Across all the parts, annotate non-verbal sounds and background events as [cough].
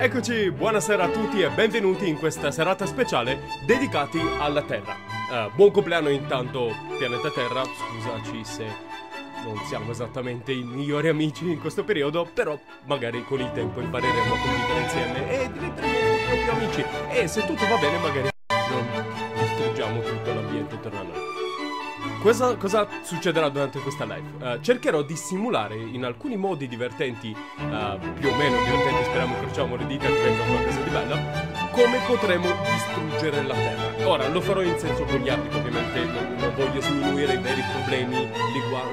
Eccoci, buonasera a tutti e benvenuti in questa serata speciale dedicati alla Terra. Uh, buon compleanno intanto, pianeta Terra, scusaci se non siamo esattamente i migliori amici in questo periodo, però magari con il tempo impareremo a convivere insieme e diventeremo più amici. E se tutto va bene magari... Non cosa, cosa succederà durante questa live? Uh, cercherò di simulare in alcuni modi divertenti, uh, più o meno divertenti, speriamo che crociamo le dita che venga qualcosa di bello, come potremo distruggere la Terra. Ora, lo farò in senso cogliardico, ovviamente, non, non voglio sminuire i veri problemi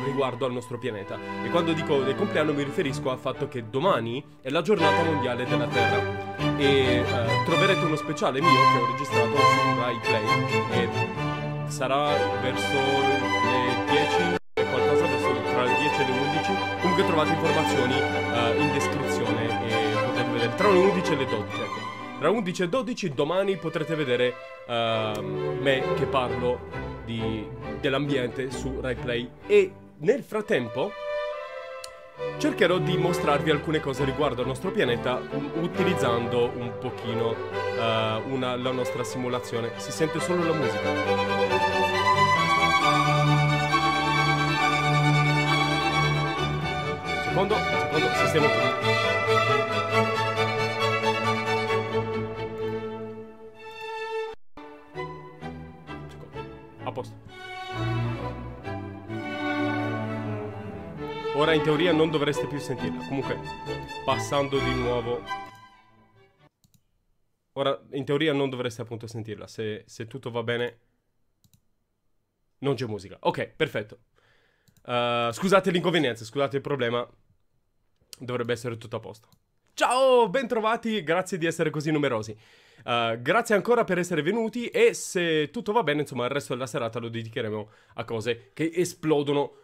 riguardo al nostro pianeta. E quando dico del compleanno mi riferisco al fatto che domani è la giornata mondiale della Terra e uh, troverete uno speciale mio che ho registrato su Rai Play e sarà verso le 10 e qualcosa verso tra le 10 e le 11 comunque trovate informazioni uh, in descrizione e potete vedere tra le 11 e le 12 ecco. tra 11 e 12 domani potrete vedere uh, me che parlo dell'ambiente su RaiPlay e nel frattempo cercherò di mostrarvi alcune cose riguardo al nostro pianeta utilizzando un pochino uh, una, la nostra simulazione. Si sente solo la musica. Secondo, secondo, sistema Secondo, A posto. Ora in teoria non dovreste più sentirla. Comunque, passando di nuovo... Ora in teoria non dovreste appunto sentirla. Se, se tutto va bene... Non c'è musica. Ok, perfetto. Uh, scusate l'inconvenienza, scusate il problema. Dovrebbe essere tutto a posto. Ciao, bentrovati, grazie di essere così numerosi. Uh, grazie ancora per essere venuti e se tutto va bene, insomma, il resto della serata lo dedicheremo a cose che esplodono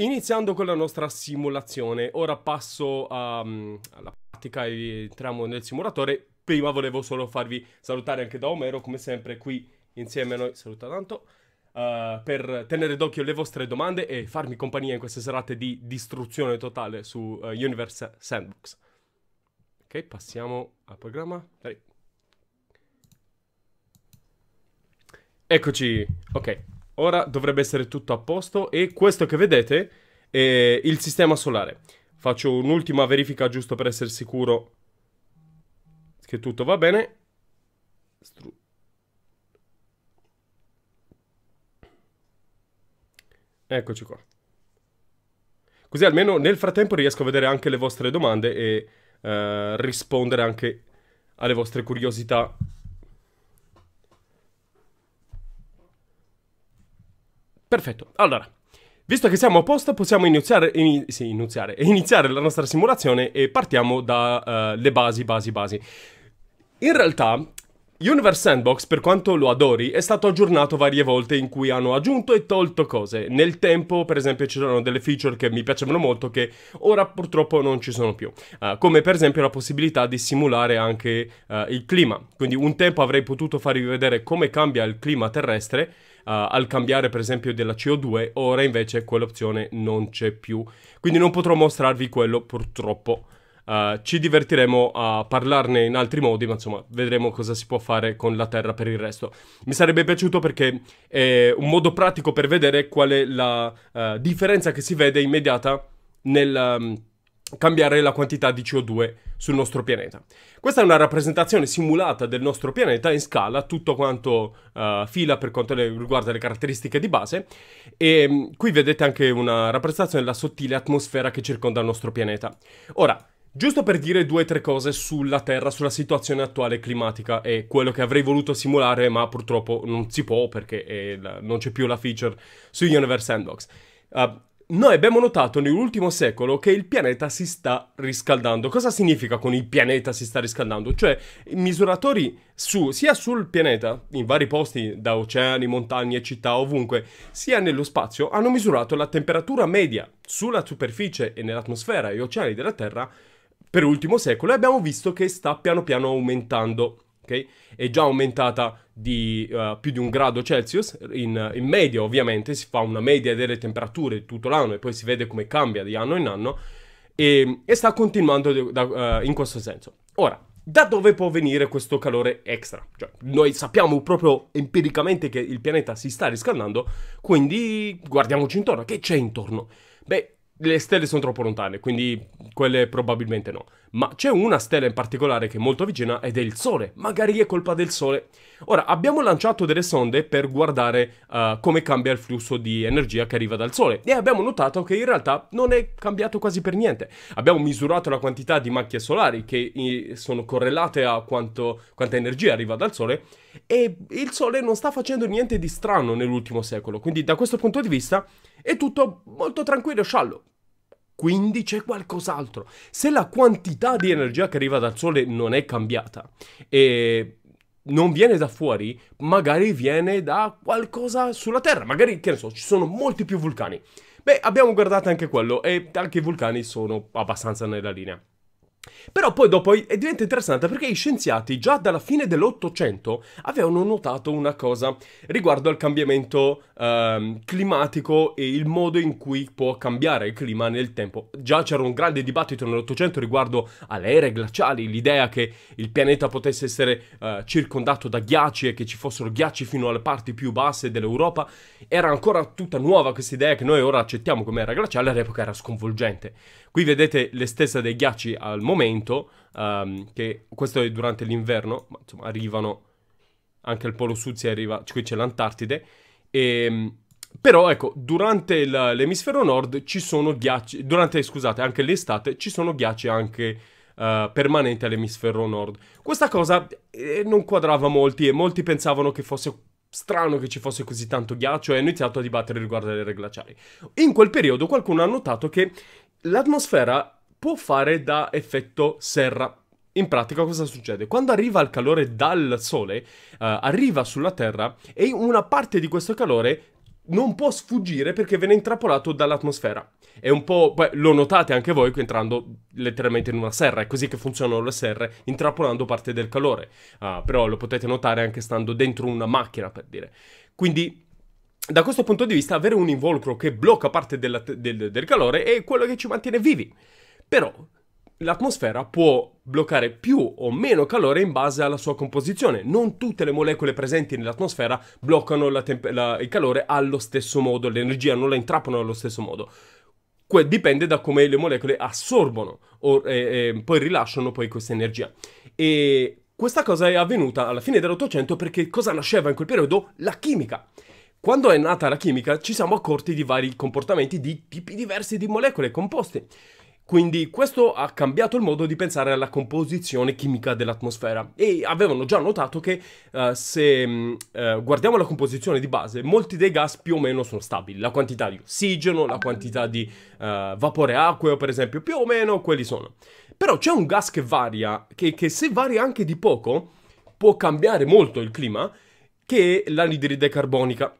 Iniziando con la nostra simulazione, ora passo um, alla pratica e entriamo nel simulatore. Prima volevo solo farvi salutare anche da Omero, come sempre qui insieme a noi, saluta tanto, uh, per tenere d'occhio le vostre domande e farmi compagnia in queste serate di distruzione totale su uh, Universe Sandbox. Ok, passiamo al programma. Dai. Eccoci, ok ora dovrebbe essere tutto a posto e questo che vedete è il sistema solare. Faccio un'ultima verifica giusto per essere sicuro che tutto va bene. Stru Eccoci qua. Così almeno nel frattempo riesco a vedere anche le vostre domande e eh, rispondere anche alle vostre curiosità Perfetto, allora, visto che siamo a posto possiamo iniziare, in, sì, iniziare, [laughs] iniziare la nostra simulazione e partiamo dalle eh, uh, basi, basi, basi. In realtà Universe Sandbox, per quanto lo adori, è stato aggiornato varie volte in cui hanno aggiunto e tolto cose. Nel tempo, per esempio, ci sono delle feature che mi piacevano molto che ora purtroppo non ci sono più. Uh, come per esempio la possibilità di simulare anche uh, il clima. Quindi un tempo avrei potuto farvi vedere come cambia il clima terrestre eh, al cambiare per esempio della CO2, ora invece quell'opzione non c'è più. Quindi non potrò mostrarvi quello purtroppo. Uh, ci divertiremo a parlarne in altri modi, ma insomma vedremo cosa si può fare con la Terra per il resto. Mi sarebbe piaciuto perché è un modo pratico per vedere qual è la uh, differenza che si vede immediata nel... Um, cambiare la quantità di CO2 sul nostro pianeta. Questa è una rappresentazione simulata del nostro pianeta in scala, tutto quanto uh, fila per quanto riguarda le caratteristiche di base e um, qui vedete anche una rappresentazione della sottile atmosfera che circonda il nostro pianeta. Ora, giusto per dire due o tre cose sulla Terra, sulla situazione attuale climatica e quello che avrei voluto simulare ma purtroppo non si può perché eh, la, non c'è più la feature su Universe Sandbox. Uh, noi abbiamo notato nell'ultimo secolo che il pianeta si sta riscaldando. Cosa significa con il pianeta si sta riscaldando? Cioè, misuratori su, sia sul pianeta, in vari posti, da oceani, montagne, città, ovunque, sia nello spazio, hanno misurato la temperatura media sulla superficie e nell'atmosfera e oceani della Terra per l'ultimo secolo e abbiamo visto che sta piano piano aumentando. Okay? È già aumentata di uh, più di un grado Celsius, in, in, media ovviamente, si fa una media delle temperature tutto l'anno e poi si vede come cambia di anno in anno e, e sta continuando da, uh, in questo senso. Ora, da dove può venire questo calore extra? Cioè, noi sappiamo proprio empiricamente che il pianeta si sta riscaldando, quindi guardiamoci intorno, che c'è intorno? Beh, le stelle sono troppo lontane, quindi quelle probabilmente no ma c'è una stella in particolare che è molto vicina ed è il Sole. Magari è colpa del Sole. Ora, abbiamo lanciato delle sonde per guardare uh, come cambia il flusso di energia che arriva dal Sole e abbiamo notato che in realtà non è cambiato quasi per niente. Abbiamo misurato la quantità di macchie solari che sono correlate a quanto, quanta energia arriva dal Sole e il Sole non sta facendo niente di strano nell'ultimo secolo. Quindi da questo punto di vista è tutto molto tranquillo e sciallo. Quindi c'è qualcos'altro. Se la quantità di energia che arriva dal Sole non è cambiata e non viene da fuori, magari viene da qualcosa sulla Terra. Magari, che ne so, ci sono molti più vulcani. Beh, abbiamo guardato anche quello e anche i vulcani sono abbastanza nella linea. Però poi dopo è diventa interessante perché gli scienziati già dalla fine dell'Ottocento avevano notato una cosa riguardo al cambiamento ehm, climatico e il modo in cui può cambiare il clima nel tempo. Già c'era un grande dibattito nell'Ottocento riguardo alle ere glaciali, l'idea che il pianeta potesse essere eh, circondato da ghiacci e che ci fossero ghiacci fino alle parti più basse dell'Europa. Era ancora tutta nuova questa idea che noi ora accettiamo come era glaciale, all'epoca era sconvolgente. Qui vedete l'estesa dei ghiacci al momento, um, che questo è durante l'inverno, ma insomma arrivano anche al Polo Sud, si arriva, qui c'è l'Antartide, e... Ehm, però ecco, durante l'emisfero nord ci sono ghiacci, durante, scusate, anche l'estate ci sono ghiacci anche uh, permanenti all'emisfero nord. Questa cosa eh, non quadrava molti e molti pensavano che fosse strano che ci fosse così tanto ghiaccio e hanno iniziato a dibattere riguardo alle regole glaciali. In quel periodo qualcuno ha notato che l'atmosfera può fare da effetto serra. In pratica cosa succede? Quando arriva il calore dal sole, eh, arriva sulla Terra e una parte di questo calore non può sfuggire perché viene intrappolato dall'atmosfera. È un po'. Beh, lo notate anche voi entrando letteralmente in una serra. È così che funzionano le serre, intrappolando parte del calore. Uh, però lo potete notare anche stando dentro una macchina, per dire. Quindi da questo punto di vista avere un involucro che blocca parte della, del, del calore è quello che ci mantiene vivi. Però l'atmosfera può bloccare più o meno calore in base alla sua composizione. Non tutte le molecole presenti nell'atmosfera bloccano la temp- la, il calore allo stesso modo, l'energia non la intrappano allo stesso modo. Que- dipende da come le molecole assorbono o eh, eh, poi rilasciano poi questa energia. E questa cosa è avvenuta alla fine dell'Ottocento perché cosa nasceva in quel periodo? La chimica. Quando è nata la chimica ci siamo accorti di vari comportamenti di tipi diversi di molecole composte. Quindi questo ha cambiato il modo di pensare alla composizione chimica dell'atmosfera e avevano già notato che uh, se um, uh, guardiamo la composizione di base, molti dei gas più o meno sono stabili, la quantità di ossigeno, la quantità di uh, vapore acqueo per esempio, più o meno quelli sono. Però c'è un gas che varia, che, che se varia anche di poco può cambiare molto il clima, che è l'anidride carbonica.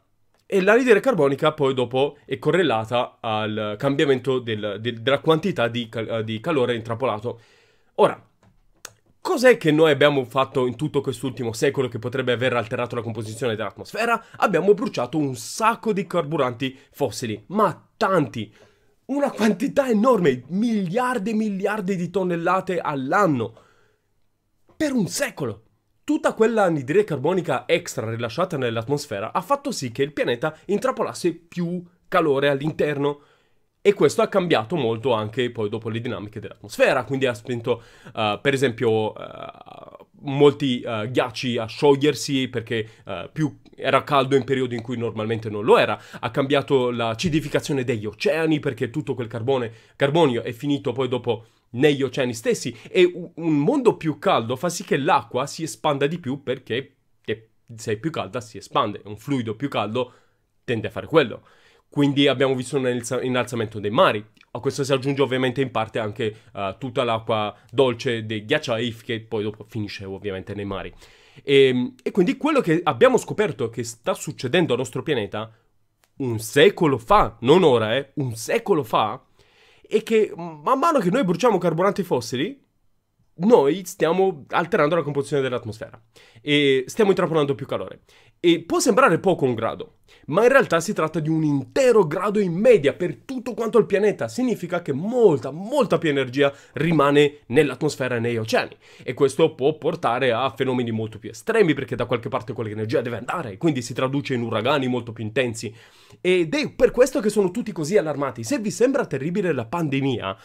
E l'anidride carbonica poi dopo è correlata al cambiamento del, del, della quantità di, cal eh, di, calore intrappolato. Ora, cos'è che noi abbiamo fatto in tutto quest'ultimo secolo che potrebbe aver alterato la composizione dell'atmosfera? Abbiamo bruciato un sacco di carburanti fossili, ma tanti! Una quantità enorme, miliardi e miliardi di tonnellate all'anno! Per un secolo! Tutta quella anidride carbonica extra rilasciata nell'atmosfera ha fatto sì che il pianeta intrappolasse più calore all'interno e questo ha cambiato molto anche poi dopo le dinamiche dell'atmosfera, quindi ha spinto uh, per esempio uh, molti uh, ghiacci a sciogliersi perché più era caldo in periodi in cui normalmente non lo era, ha cambiato l'acidificazione degli oceani perché tutto quel carbone, carbonio è finito poi dopo negli oceani stessi e un mondo più caldo fa sì che l'acqua si espanda di più perché se è più calda si espande, un fluido più caldo tende a fare quello. Quindi abbiamo visto un innalzamento dei mari. A questo si aggiunge ovviamente in parte anche uh, tutta l'acqua dolce dei ghiacciai che poi dopo finisce ovviamente nei mari. E, ehm, e quindi quello che abbiamo scoperto che sta succedendo al nostro pianeta un secolo fa, non ora, eh, un secolo fa, e che man mano che noi bruciamo carburanti fossili, noi stiamo alterando la composizione dell'atmosfera e stiamo intrappolando più calore. E può sembrare poco un grado, ma in realtà si tratta di un intero grado in media per tutto quanto il pianeta. Significa che molta, molta più energia rimane nell'atmosfera e negli oceani. E questo può portare a fenomeni molto più estremi, perché da qualche parte quell'energia deve andare, quindi si traduce in uragani molto più intensi. Ed è per questo che sono tutti così allarmati. Se vi sembra terribile la pandemia,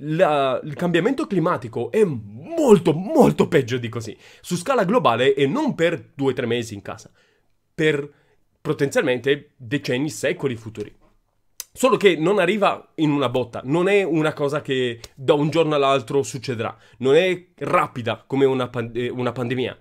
la, il cambiamento climatico è molto, molto peggio di così. Su scala globale e non per due o tre mesi in casa, per potenzialmente decenni, secoli futuri. Solo che non arriva in una botta, non è una cosa che da un giorno all'altro succederà, non è rapida come una, pand eh, una pandemia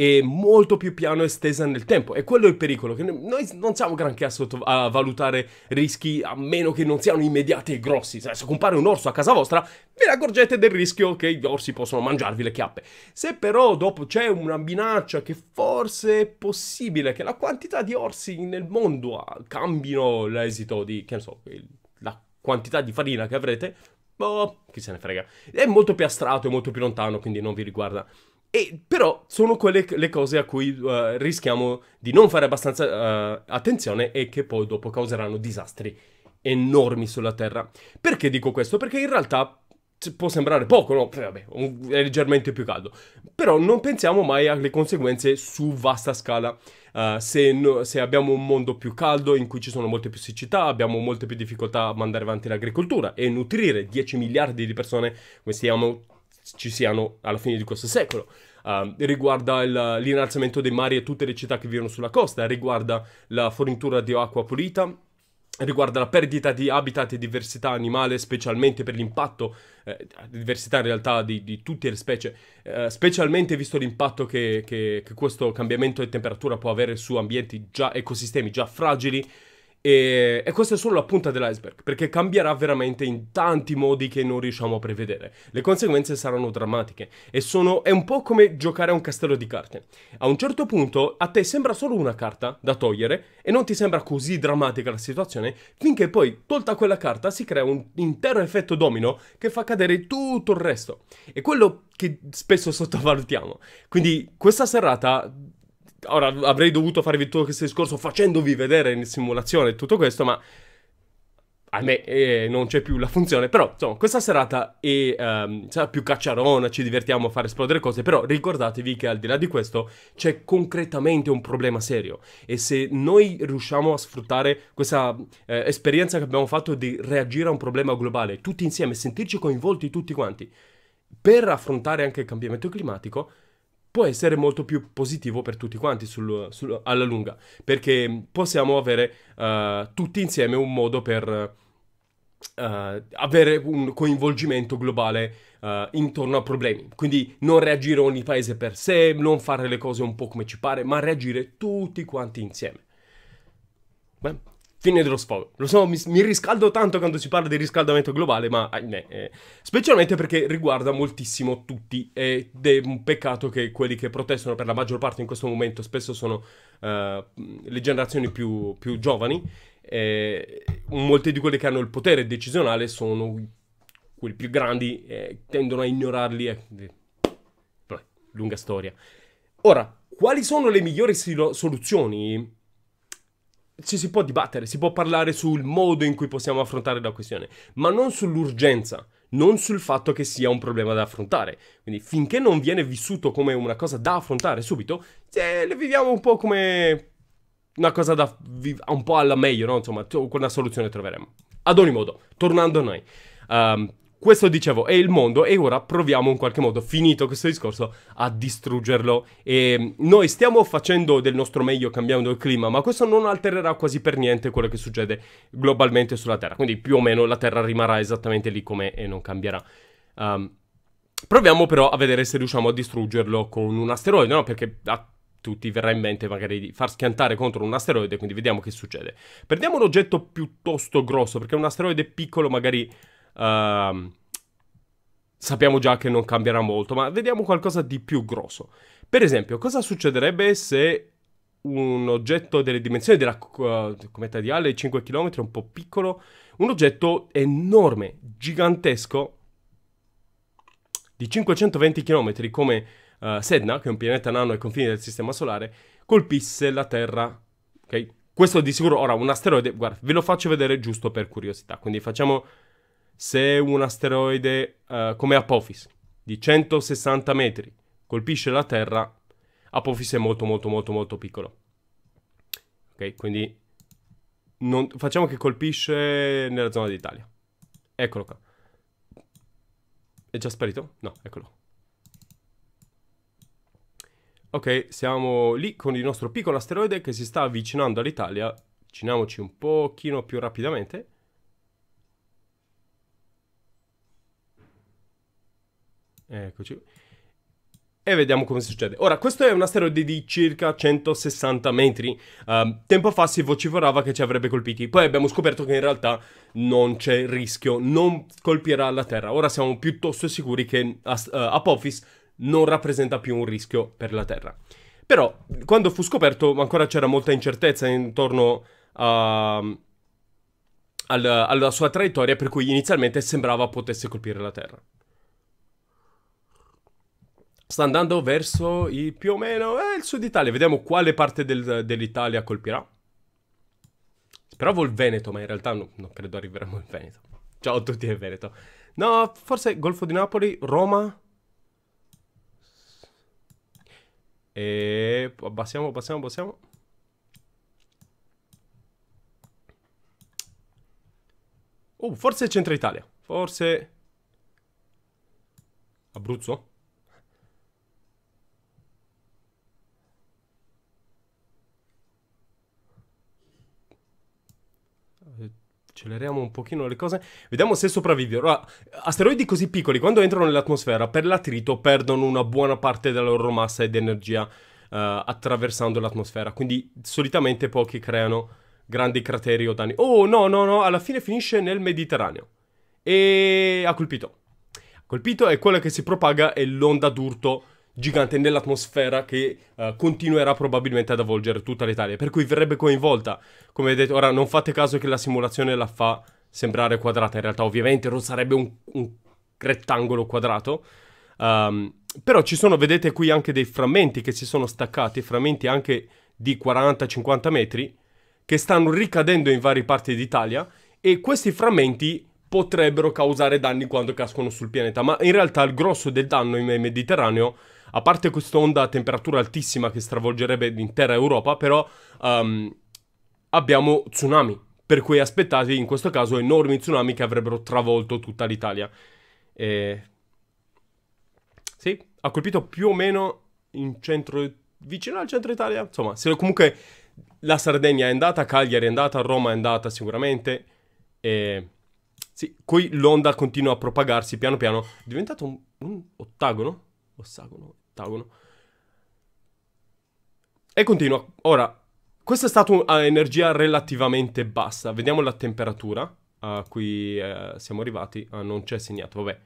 e molto più piano estesa nel tempo. E quello è il pericolo, che noi non siamo granché a, sotto, a valutare rischi a meno che non siano immediati e grossi. Se compare un orso a casa vostra, ve ne accorgete del rischio che gli orsi possono mangiarvi le chiappe. Se però dopo c'è una minaccia che forse è possibile che la quantità di orsi nel mondo ah, cambino l'esito di, che ne so, la quantità di farina che avrete, boh, chi se ne frega. È molto più astratto, e molto più lontano, quindi non vi riguarda e, però sono quelle le cose a cui uh, rischiamo di non fare abbastanza uh, attenzione e che poi dopo causeranno disastri enormi sulla Terra. Perché dico questo? Perché in realtà può sembrare poco, no? Vabbè, è leggermente più caldo. Però non pensiamo mai alle conseguenze su vasta scala. Uh, se, no, se, abbiamo un mondo più caldo in cui ci sono molte più siccità, abbiamo molte più difficoltà a mandare avanti l'agricoltura e nutrire 10 miliardi di persone, come stiamo ci siano alla fine di questo secolo. Uh, riguarda il, l'innalzamento dei mari e tutte le città che vivono sulla costa, riguarda la fornitura di acqua pulita, riguarda la perdita di habitat e diversità animale, specialmente per l'impatto, eh, diversità in realtà di, di tutte le specie, eh, specialmente visto l'impatto che, che, che, questo cambiamento di temperatura può avere su ambienti già, ecosistemi già fragili, e, e questa è solo la punta dell'iceberg, perché cambierà veramente in tanti modi che non riusciamo a prevedere. Le conseguenze saranno drammatiche e sono, è un po' come giocare a un castello di carte. A un certo punto a te sembra solo una carta da togliere e non ti sembra così drammatica la situazione, finché poi tolta quella carta si crea un intero effetto domino che fa cadere tutto il resto. E quello che spesso sottovalutiamo. Quindi questa serata Ora avrei dovuto farvi tutto questo discorso facendovi vedere in simulazione tutto questo, ma ahimè eh, non c'è più la funzione, però insomma questa serata è ehm, sarà più cacciarona, ci divertiamo a far esplodere cose, però ricordatevi che al di là di questo c'è concretamente un problema serio e se noi riusciamo a sfruttare questa eh, esperienza che abbiamo fatto di reagire a un problema globale tutti insieme, sentirci coinvolti tutti quanti per affrontare anche il cambiamento climatico, può essere molto più positivo per tutti quanti sul, sul, alla lunga, perché possiamo avere uh, tutti insieme un modo per uh, avere un coinvolgimento globale uh, intorno a problemi. Quindi non reagire ogni paese per sé, non fare le cose un po' come ci pare, ma reagire tutti quanti insieme. Beh. Fine dello sfogo. Lo so, mi, mi, riscaldo tanto quando si parla di riscaldamento globale, ma ahimè, eh, specialmente perché riguarda moltissimo tutti ed è un peccato che quelli che protestano per la maggior parte in questo momento spesso sono eh, le generazioni più, più giovani. Eh, molte di quelle che hanno il potere decisionale sono quelli più grandi, eh, tendono a ignorarli. Beh, eh, lunga storia. Ora, quali sono le migliori soluzioni ci si può dibattere, si può parlare sul modo in cui possiamo affrontare la questione, ma non sull'urgenza, non sul fatto che sia un problema da affrontare. Quindi finché non viene vissuto come una cosa da affrontare subito, se eh, le viviamo un po' come una cosa da un po' alla meglio, no? Insomma, una soluzione troveremo. Ad ogni modo, tornando a noi. Um, questo dicevo è il mondo e ora proviamo in qualche modo, finito questo discorso, a distruggerlo. E ehm, noi stiamo facendo del nostro meglio cambiando il clima, ma questo non altererà quasi per niente quello che succede globalmente sulla Terra. Quindi più o meno la Terra rimarrà esattamente lì com'è e non cambierà. Um, proviamo però a vedere se riusciamo a distruggerlo con un asteroide, no? Perché a tutti verrà in mente magari di far schiantare contro un asteroide, quindi vediamo che succede. Prendiamo un oggetto piuttosto grosso, perché un asteroide piccolo magari uh, sappiamo già che non cambierà molto, ma vediamo qualcosa di più grosso. Per esempio, cosa succederebbe se un oggetto delle dimensioni della uh, cometa di Halley, 5 km, un po' piccolo, un oggetto enorme, gigantesco, di 520 km come uh, Sedna, che è un pianeta nano ai confini del Sistema Solare, colpisse la Terra. Ok? Questo di sicuro, ora un asteroide, guarda, ve lo faccio vedere giusto per curiosità, quindi facciamo se un asteroide uh, come Apophis di 160 metri colpisce la Terra, Apophis è molto molto molto molto piccolo. Ok, quindi non... facciamo che colpisce nella zona d'Italia. Eccolo qua. È già sparito? No, eccolo. Ok, siamo lì con il nostro piccolo asteroide che si sta avvicinando all'Italia. Avviciniamoci un pochino più rapidamente. Eccoci. E vediamo come succede. Ora, questo è un asteroide di circa 160 metri. Uh, tempo fa si vociferava che ci avrebbe colpiti. Poi abbiamo scoperto che in realtà non c'è rischio, non colpirà la Terra. Ora siamo piuttosto sicuri che uh, Apophis non rappresenta più un rischio per la Terra. Però, quando fu scoperto, ancora c'era molta incertezza intorno a, alla, alla sua traiettoria, per cui inizialmente sembrava potesse colpire la Terra sta andando verso i, più o meno eh, il sud Italia. Vediamo quale parte del, dell'Italia colpirà. Speravo il Veneto, ma in realtà no, non credo arriveremo al Veneto. Ciao a tutti del Veneto. No, forse Golfo di Napoli, Roma. E abbassiamo, abbassiamo, abbassiamo. Oh, forse Centro Italia. Forse... Abruzzo? acceleriamo un pochino le cose, vediamo se sopravvivono. Allora, asteroidi così piccoli, quando entrano nell'atmosfera, per l'attrito perdono una buona parte della loro massa ed energia uh, attraversando l'atmosfera, quindi solitamente pochi creano grandi crateri o danni. Oh no, no, no, alla fine finisce nel Mediterraneo. E ha colpito. Ha colpito e quella che si propaga è l'onda d'urto gigante nell'atmosfera che uh, continuerà probabilmente ad avvolgere tutta l'Italia, per cui verrebbe coinvolta. Come vedete, ora non fate caso che la simulazione la fa sembrare quadrata, in realtà ovviamente non sarebbe un, un rettangolo quadrato. Um, però ci sono, vedete qui anche dei frammenti che si sono staccati, frammenti anche di 40-50 metri, che stanno ricadendo in varie parti d'Italia e questi frammenti potrebbero causare danni quando cascono sul pianeta, ma in realtà il grosso del danno in Mediterraneo a parte quest'onda a temperatura altissima che stravolgerebbe l'intera Europa, però um, abbiamo tsunami, per cui aspettati in questo caso enormi tsunami che avrebbero travolto tutta l'Italia. E... Sì, ha colpito più o meno in centro, vicino al centro Italia, insomma, se comunque la Sardegna è andata, Cagliari è andata, Roma è andata sicuramente. E... Sì, qui l'onda continua a propagarsi piano piano. È diventato un, un ottagono? Ossagono? ottagono. E continua. Ora, questa è stata un'energia eh, relativamente bassa. Vediamo la temperatura a cui eh, siamo arrivati. Ah, non c'è segnato, vabbè.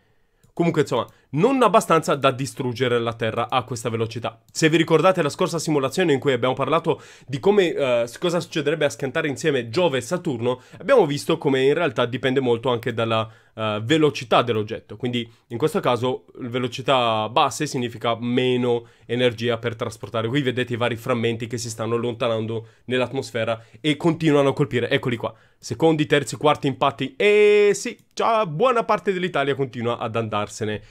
Comunque, insomma, non abbastanza da distruggere la Terra a questa velocità. Se vi ricordate la scorsa simulazione in cui abbiamo parlato di come, eh, cosa succederebbe a schiantare insieme Giove e Saturno, abbiamo visto come in realtà dipende molto anche dalla uh, velocità dell'oggetto. Quindi in questo caso velocità basse significa meno energia per trasportare. Qui vedete i vari frammenti che si stanno allontanando nell'atmosfera e continuano a colpire. Eccoli qua. Secondi, terzi, quarti impatti. E sì, già buona parte dell'Italia continua ad andarsene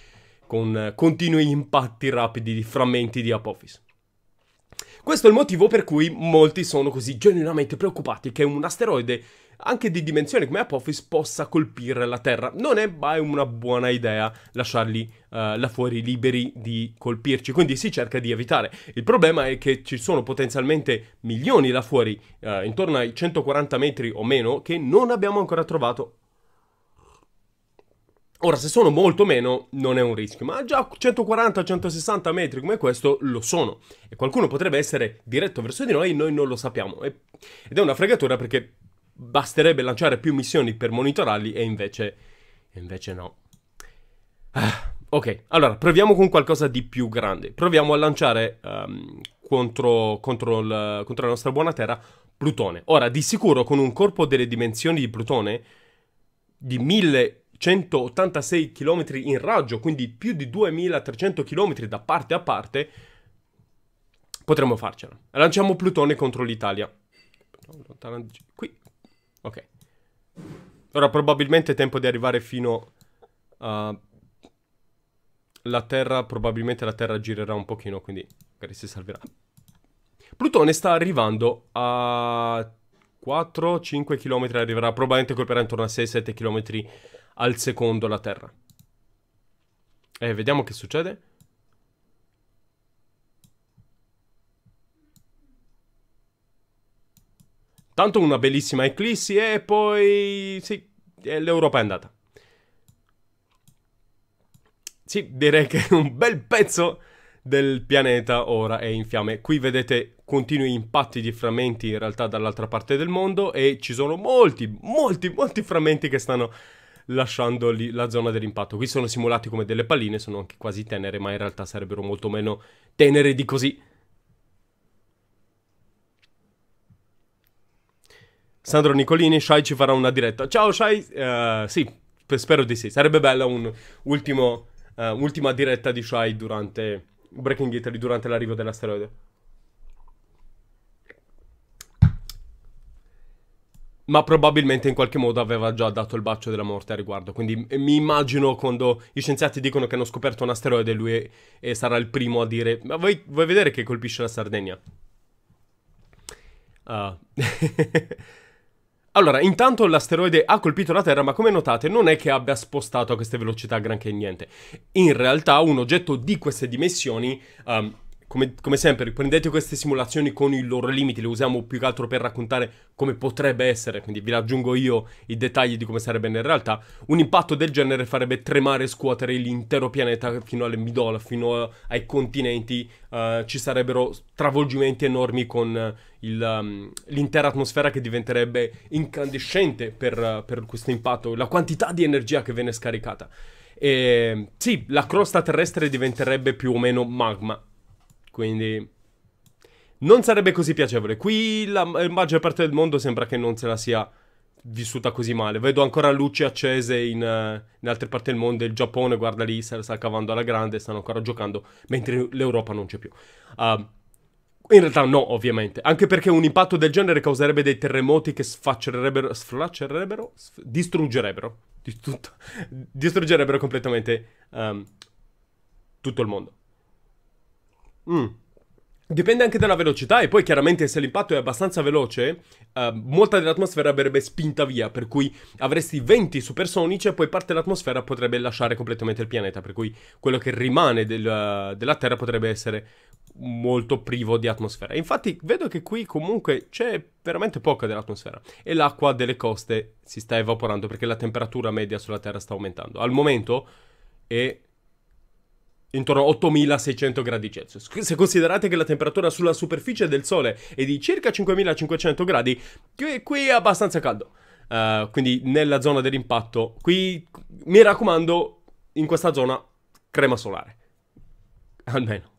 con continui impatti rapidi di frammenti di Apophis. Questo è il motivo per cui molti sono così genuinamente preoccupati che un asteroide anche di dimensioni come Apophis possa colpire la Terra. Non è mai una buona idea lasciarli uh, là fuori liberi di colpirci, quindi si cerca di evitare. Il problema è che ci sono potenzialmente milioni là fuori, uh, intorno ai 140 metri o meno, che non abbiamo ancora trovato Ora, se sono molto meno, non è un rischio, ma già 140-160 metri come questo lo sono. E qualcuno potrebbe essere diretto verso di noi e noi non lo sappiamo. Ed è una fregatura perché basterebbe lanciare più missioni per monitorarli e invece, invece no. Ah, ok, allora proviamo con qualcosa di più grande. Proviamo a lanciare um, contro, contro, il, contro la nostra buona terra Plutone. Ora, di sicuro con un corpo delle dimensioni di Plutone di 1186 km in raggio, quindi più di 2300 km da parte a parte, potremmo farcela. Lanciamo Plutone contro l'Italia. Qui, Ok. Ora probabilmente è tempo di arrivare fino a... La Terra, probabilmente la Terra girerà un pochino, quindi magari si salverà. Plutone sta arrivando a 4-5 km, arriverà probabilmente colpirà intorno a 6-7 km al secondo la Terra. E eh, vediamo che succede. Tanto una bellissima eclissi e poi... Sì, l'Europa è andata. Sì, direi che un bel pezzo del pianeta ora è in fiamme. Qui vedete continui impatti di frammenti in realtà dall'altra parte del mondo e ci sono molti, molti, molti frammenti che stanno lasciando lì la zona dell'impatto. Qui sono simulati come delle palline, sono anche quasi tenere, ma in realtà sarebbero molto meno tenere di così. Sandro Nicolini, Shai ci farà una diretta. Ciao Shai, uh, sì, spero di sì. Sarebbe bella un'ultima eh, uh, diretta di Shai durante Breaking Italy, durante l'arrivo dell'asteroide. Ma probabilmente in qualche modo aveva già dato il bacio della morte a riguardo. Quindi eh, mi immagino quando gli scienziati dicono che hanno scoperto un asteroide, lui è, è, sarà il primo a dire: Ma vuoi, vuoi vedere che colpisce la Sardegna? Uh. [laughs] Allora, intanto l'asteroide ha colpito la Terra, ma come notate non è che abbia spostato a queste velocità granché niente. In realtà un oggetto di queste dimensioni... Um, come, come, sempre, prendete queste simulazioni con i loro limiti, le usiamo più che altro per raccontare come potrebbe essere, quindi vi raggiungo io i dettagli di come sarebbe in realtà. Un impatto del genere farebbe tremare e scuotere l'intero pianeta fino alle midola, fino a, ai continenti, uh, ci sarebbero travolgimenti enormi con eh, il, um, l'intera atmosfera che diventerebbe incandescente per, uh, per questo impatto, la quantità di energia che viene scaricata. E, sì, la crosta terrestre diventerebbe più o meno magma, quindi... Non sarebbe così piacevole. Qui la eh, maggior parte del mondo sembra che non se la sia vissuta così male. Vedo ancora luci accese in, eh, in altre parti del mondo. Il Giappone, guarda lì, se la sta cavando alla grande, stanno ancora giocando, mentre l'Europa non c'è più. Uh, in realtà no, ovviamente. Anche perché un impatto del genere causerebbe dei terremoti che sfaccerebbero... Sfaccerebbero? Sf- distruggerebbero. Di tutto, [laughs] distruggerebbero completamente um, tutto il mondo. Mm. Dipende anche dalla velocità e poi chiaramente se l'impatto è abbastanza veloce, eh, molta dell'atmosfera verrebbe spinta via, per cui avresti venti supersonici e poi parte dell'atmosfera potrebbe lasciare completamente il pianeta, per cui quello che rimane del, della Terra potrebbe essere molto privo di atmosfera. Infatti vedo che qui comunque c'è veramente poca dell'atmosfera e l'acqua delle coste si sta evaporando perché la temperatura media sulla Terra sta aumentando. Al momento è intorno a 8600 gradi Celsius. Se considerate che la temperatura sulla superficie del Sole è di circa 5500 gradi, qui è abbastanza caldo. Uh, quindi nella zona dell'impatto, qui mi raccomando, in questa zona crema solare. Almeno.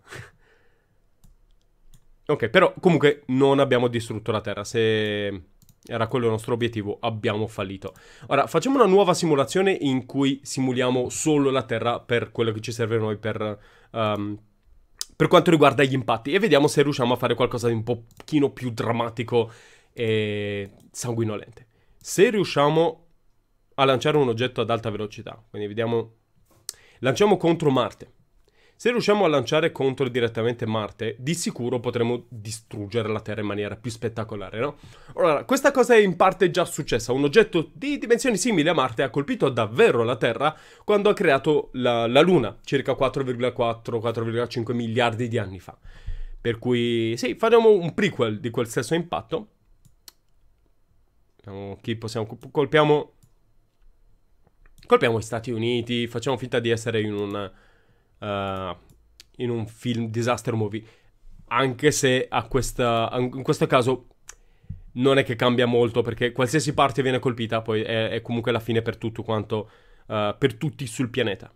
[laughs] ok, però comunque non abbiamo distrutto la Terra. Se era quello il nostro obiettivo, abbiamo fallito. Ora, facciamo una nuova simulazione in cui simuliamo solo la Terra per quello che ci serve a noi per, um, per quanto riguarda gli impatti e vediamo se riusciamo a fare qualcosa di un pochino più drammatico e sanguinolente. Se riusciamo a lanciare un oggetto ad alta velocità, quindi vediamo... Lanciamo contro Marte. Se riusciamo a lanciare contro direttamente Marte, di sicuro potremo distruggere la Terra in maniera più spettacolare, no? Allora, questa cosa è in parte già successa. Un oggetto di dimensioni simili a Marte ha colpito davvero la Terra quando ha creato la, la Luna, circa 4,4-4,5 miliardi di anni fa. Per cui, sì, faremo un prequel di quel stesso impatto. Vediamo chi possiamo... Colpiamo... Colpiamo gli Stati Uniti, facciamo finta di essere in un uh, in un film disaster movie. Anche se a questa, in questo caso non è che cambia molto perché qualsiasi parte viene colpita poi è, è comunque la fine per tutto quanto, uh, per tutti sul pianeta.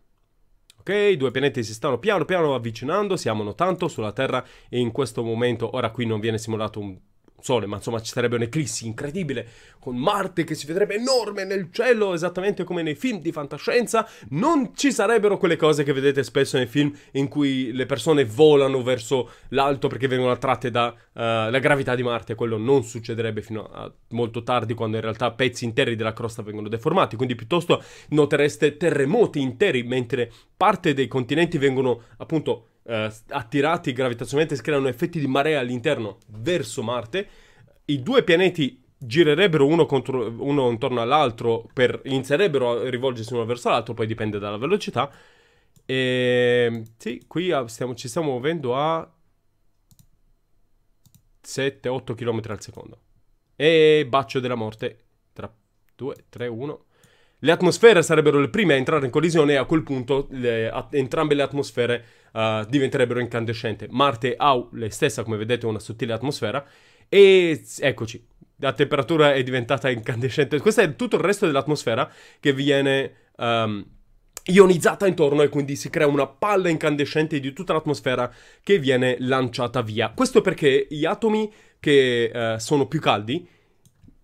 Ok, i due pianeti si stanno piano piano avvicinando, siamo no tanto sulla Terra e in questo momento, ora qui non viene simulato un Sole, ma insomma ci sarebbe un'eclissi incredibile con Marte che si vedrebbe enorme nel cielo, esattamente come nei film di fantascienza. Non ci sarebbero quelle cose che vedete spesso nei film in cui le persone volano verso l'alto perché vengono attratte dalla eh, uh, gravità di Marte. Quello non succederebbe fino a molto tardi, quando in realtà pezzi interi della crosta vengono deformati. Quindi piuttosto notereste terremoti interi, mentre parte dei continenti vengono appunto eh, attirati gravitazionalmente si creano effetti di marea all'interno verso Marte. I due pianeti girerebbero uno, contro, uno intorno all'altro, per, inizierebbero a rivolgersi uno verso l'altro, poi dipende dalla velocità. E ehm, sì, qui ah, stiamo, ci stiamo muovendo a 7-8 km al secondo. E bacio della morte. 3, 2, 3, 1. Le atmosfere sarebbero le prime a entrare in collisione e a quel punto le, a, entrambe le atmosfere uh, diventerebbero incandescenti. Marte ha lei stessa, come vedete, una sottile atmosfera. E eccoci, la temperatura è diventata incandescente. Questo è tutto il resto dell'atmosfera che viene um, ionizzata intorno e quindi si crea una palla incandescente di tutta l'atmosfera che viene lanciata via. Questo perché gli atomi che uh, sono più caldi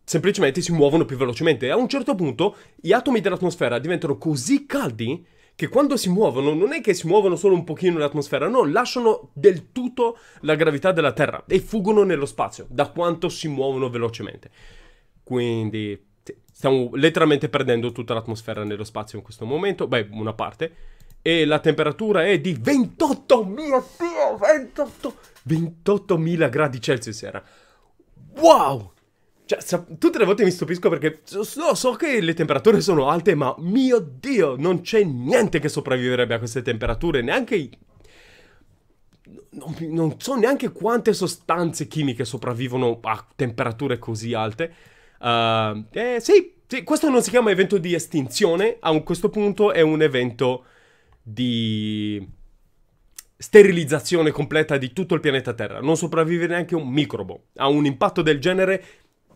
semplicemente si muovono più velocemente. A un certo punto gli atomi dell'atmosfera diventano così caldi che quando si muovono non è che si muovono solo un pochino l'atmosfera, no, lasciano del tutto la gravità della Terra e fuggono nello spazio da quanto si muovono velocemente. Quindi stiamo letteralmente perdendo tutta l'atmosfera nello spazio in questo momento, beh, una parte, e la temperatura è di 28, mio Dio, 28, 28.000 gradi Celsius era. Wow! Cioè, tutte le volte mi stupisco perché no, so che le temperature sono alte, ma mio Dio, non c'è niente che sopravviverebbe a queste temperature, neanche... I... Non, non so neanche quante sostanze chimiche sopravvivono a temperature così alte. Uh, eh, sì, sì, questo non si chiama evento di estinzione, a un, questo punto è un evento di sterilizzazione completa di tutto il pianeta Terra. Non sopravvive neanche un microbo. A un impatto del genere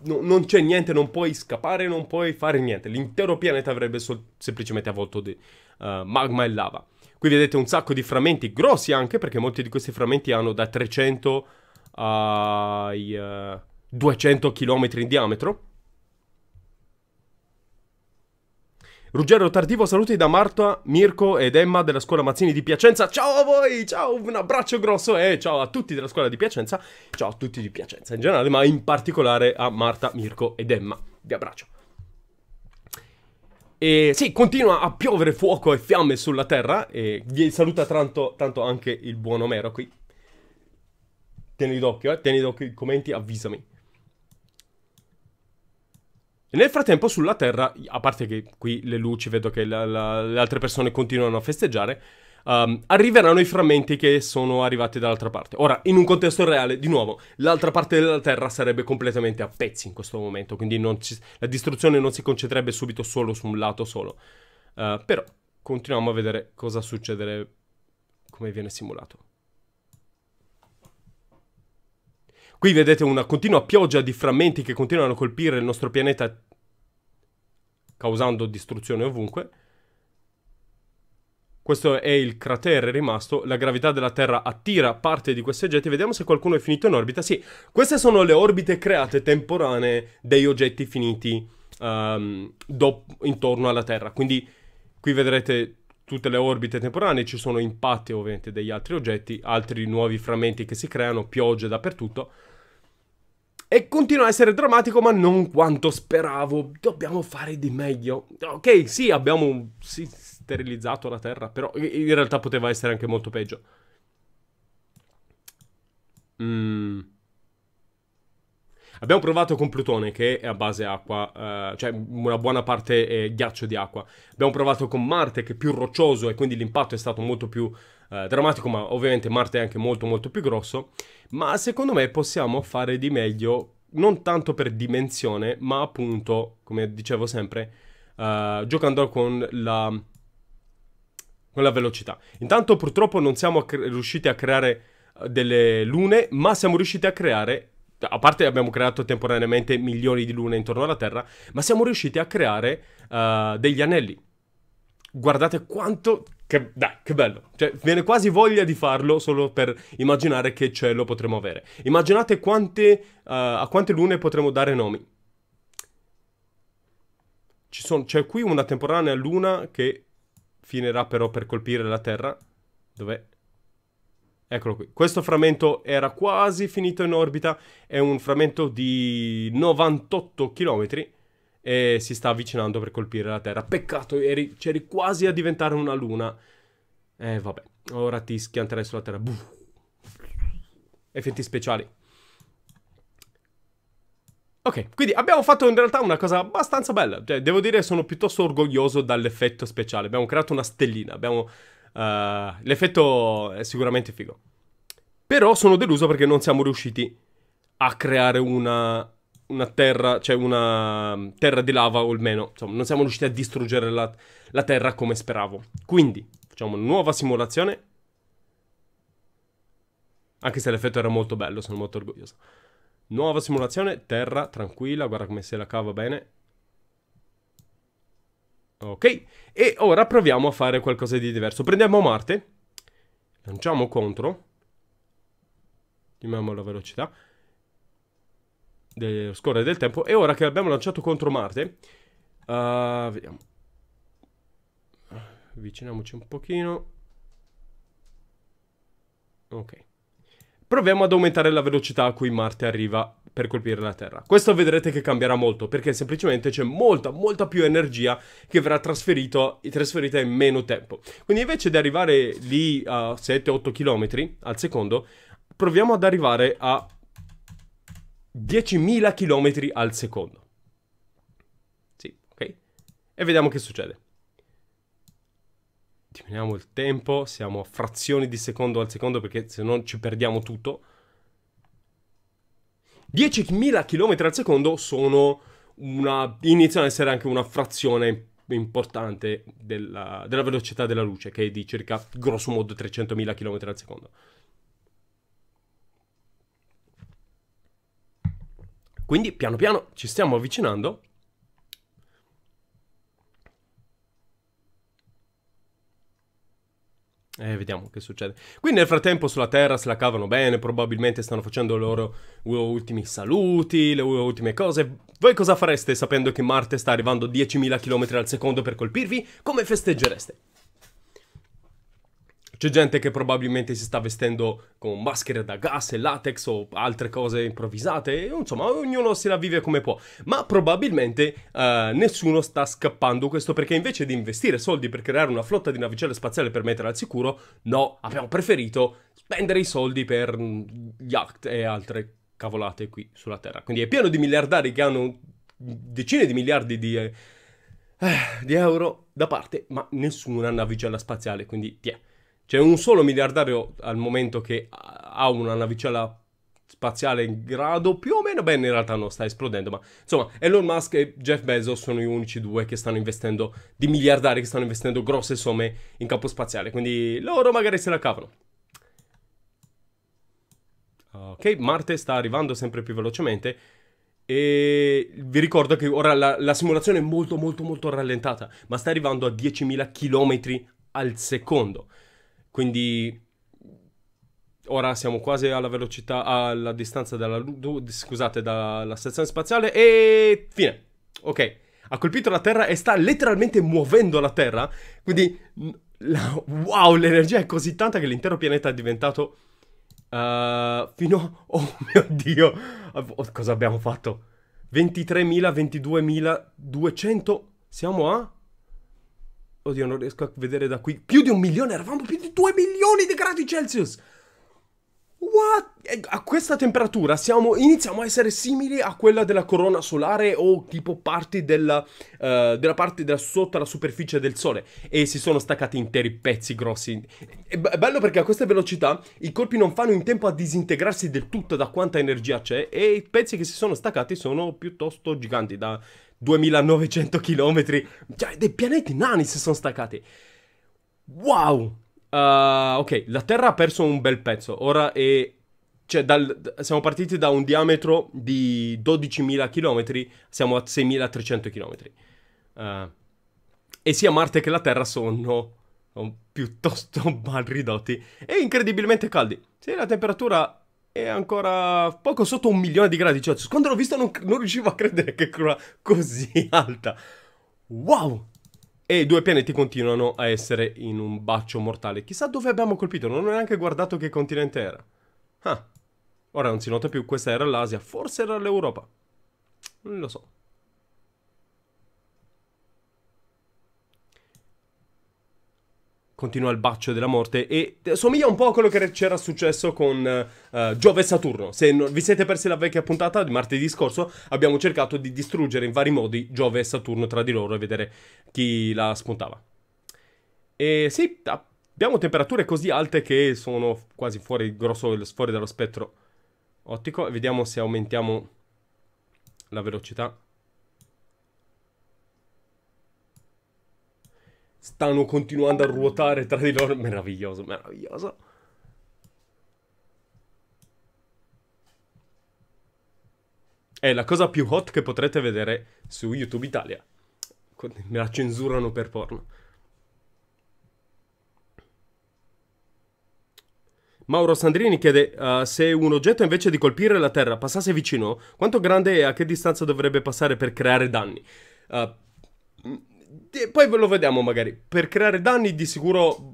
no, non c'è niente, non puoi scappare, non puoi fare niente. L'intero pianeta avrebbe sol- semplicemente avvolto di uh, magma e lava. Qui vedete un sacco di frammenti, grossi anche, perché molti di questi frammenti hanno da 300 ai uh, 200 km in diametro. Ruggero Tardivo, saluti da Marta, Mirko ed Emma della scuola Mazzini di Piacenza. Ciao a voi, ciao, un abbraccio grosso e ciao a tutti della scuola di Piacenza. Ciao a tutti di Piacenza in generale, ma in particolare a Marta, Mirko ed Emma. Vi abbraccio. E sì, continua a piovere fuoco e fiamme sulla terra. E vi saluta tanto, tanto anche il buon Omero qui. Tieni d'occhio, eh, tieni d'occhio i commenti, avvisami. Nel frattempo sulla Terra, a parte che qui le luci, vedo che la, la, le altre persone continuano a festeggiare, um, arriveranno i frammenti che sono arrivati dall'altra parte. Ora, in un contesto reale, di nuovo, l'altra parte della Terra sarebbe completamente a pezzi in questo momento, quindi ci, la distruzione non si concentrerebbe subito solo su un lato solo. Uh, però, continuiamo a vedere cosa succede, come viene simulato. Qui vedete una continua pioggia di frammenti che continuano a colpire il nostro pianeta causando distruzione ovunque. Questo è il cratere rimasto, la gravità della Terra attira parte di questi oggetti, vediamo se qualcuno è finito in orbita. Sì, queste sono le orbite create temporanee degli oggetti finiti um, intorno alla Terra. Quindi qui vedrete tutte le orbite temporanee, ci sono impatti ovviamente degli altri oggetti, altri nuovi frammenti che si creano, piogge dappertutto. E continua a essere drammatico, ma non quanto speravo. Dobbiamo fare di meglio. Ok, sì, abbiamo sì, sterilizzato la Terra, però in realtà poteva essere anche molto peggio. Mm. Abbiamo provato con Plutone, che è a base acqua, eh, cioè una buona parte è ghiaccio di acqua. Abbiamo provato con Marte, che è più roccioso e quindi l'impatto è stato molto più eh, drammatico, ma ovviamente Marte è anche molto molto più grosso, ma secondo me possiamo fare di meglio non tanto per dimensione, ma appunto, come dicevo sempre, eh, giocando con la, con la velocità. Intanto purtroppo non siamo a riusciti a creare eh, delle lune, ma siamo riusciti a creare a parte abbiamo creato temporaneamente milioni di lune intorno alla Terra, ma siamo riusciti a creare uh, degli anelli. Guardate quanto che, dai, che bello. Cioè, viene quasi voglia di farlo solo per immaginare che cielo potremmo avere. Immaginate quante, uh, a quante lune potremmo dare nomi. Sono, c'è qui una temporanea luna che finirà però per colpire la Terra. Dov'è? Eccolo qui. Questo frammento era quasi finito in orbita. È un frammento di 98 chilometri e si sta avvicinando per colpire la Terra. Peccato, eri, c'eri quasi a diventare una luna. Eh, vabbè. Ora ti schianterai sulla Terra. Buh. Effetti speciali. Ok, quindi abbiamo fatto in realtà una cosa abbastanza bella. Cioè, devo dire, sono piuttosto orgoglioso dall'effetto speciale. Abbiamo creato una stellina. Abbiamo... Uh, l'effetto è sicuramente figo. Però sono deluso perché non siamo riusciti a creare una una terra, cioè una mm, terra di lava o almeno, insomma, non siamo riusciti a distruggere la, la terra come speravo. Quindi, facciamo una nuova simulazione. Anche se l'effetto era molto bello, sono molto orgoglioso. Nuova simulazione, terra, tranquilla, guarda come se la cava bene. Ok, e ora proviamo a fare qualcosa di diverso. Prendiamo Marte, lanciamo contro, diminuiamo la velocità, dello scorrere del tempo. E ora che abbiamo lanciato contro Marte, uh, vediamo. Avviciniamoci un pochino. Ok. Proviamo ad aumentare la velocità a cui Marte arriva per colpire la Terra. Questo vedrete che cambierà molto, perché semplicemente c'è molta, molta più energia che verrà trasferita in meno tempo. Quindi invece di arrivare lì a 7-8 km al secondo, proviamo ad arrivare a 10.000 km al secondo. Sì, ok. E vediamo che succede. Diminuiamo il tempo, siamo a frazioni di secondo al secondo perché se no ci perdiamo tutto. 10.000 km al secondo sono una... iniziano ad essere anche una frazione importante della, della velocità della luce, che è di circa grosso modo, 300.000 km al secondo. Quindi piano piano ci stiamo avvicinando. E eh, vediamo che succede. Qui nel frattempo sulla Terra se la cavano bene, probabilmente stanno facendo i loro ultimi saluti, le ultime cose. Voi cosa fareste sapendo che Marte sta arrivando 10.000 km al secondo per colpirvi? Come festeggereste? C'è gente che probabilmente si sta vestendo con maschere da gas e latex o altre cose improvvisate, insomma ognuno se la vive come può, ma probabilmente eh, nessuno sta scappando questo perché invece di investire soldi per creare una flotta di navicelle spaziale per mettere al sicuro, no, abbiamo preferito spendere i soldi per mm, yacht e altre cavolate qui sulla Terra. Quindi è pieno di miliardari che hanno decine di miliardi di, eh, di euro da parte, ma nessuna navicella spaziale, quindi tiè. Yeah. C'è cioè, un solo miliardario al momento che ha una navicella spaziale in grado più o meno, beh in realtà no, sta esplodendo, ma insomma Elon Musk e Jeff Bezos sono gli unici due che stanno investendo, di miliardari che stanno investendo grosse somme in campo spaziale, quindi loro magari se la cavano. Ok, Marte sta arrivando sempre più velocemente e vi ricordo che ora la, la simulazione è molto molto molto rallentata, ma sta arrivando a 10.000 km al secondo. Quindi ora siamo quasi alla velocità, alla distanza dalla, scusate, dalla stazione spaziale e fine. Ok, ha colpito la Terra e sta letteralmente muovendo la Terra. Quindi, la, wow, l'energia è così tanta che l'intero pianeta è diventato... Uh, fino a... Oh mio Dio! Oh, cosa abbiamo fatto? 23.000, 22.000, Siamo a... Oddio, non riesco a vedere da qui. Più di un milione, eravamo più di 2 milioni di gradi Celsius. What? Eh, a questa temperatura siamo, iniziamo a essere simili a quella della corona solare o tipo parti della, uh, della parte della, sotto la superficie del sole e si sono staccati interi pezzi grossi. È, bello perché a questa velocità i corpi non fanno in tempo a disintegrarsi del tutto da quanta energia c'è e i pezzi che si sono staccati sono piuttosto giganti da 2900 km. Cioè, dei pianeti nani si sono staccati. Wow! Uh, ok, la Terra ha perso un bel pezzo. Ora è... Cioè, dal... siamo partiti da un diametro di 12.000 km, siamo a 6.300 km. Uh, e sia Marte che la Terra sono piuttosto [laughs] mal ridotti e incredibilmente caldi. Sì, la temperatura è ancora poco sotto un milione di gradi Celsius. Quando l'ho visto non, non riuscivo a credere che era così [laughs] alta. Wow! E i due pianeti continuano a essere in un bacio mortale. Chissà dove abbiamo colpito, non ho neanche guardato che continente era. Ah, ora non si nota più, questa era l'Asia, forse era l'Europa. Non lo so. continua il bacio della morte e eh, somiglia un po' a quello che c'era successo con uh, Giove e Saturno. Se non, vi siete persi la vecchia puntata di martedì scorso, abbiamo cercato di distruggere in vari modi Giove e Saturno tra di loro e vedere chi la spuntava. E sì, abbiamo temperature così alte che sono quasi fuori, grosso, fuori dallo spettro ottico. Vediamo se aumentiamo la velocità. stanno continuando a ruotare tra di loro. Meraviglioso, meraviglioso. È la cosa più hot che potrete vedere su YouTube Italia. Me la censurano per porno. Mauro Sandrini chiede uh, se un oggetto invece di colpire la Terra passasse vicino, quanto grande e a che distanza dovrebbe passare per creare danni? Uh, poi ve lo vediamo magari. Per creare danni di sicuro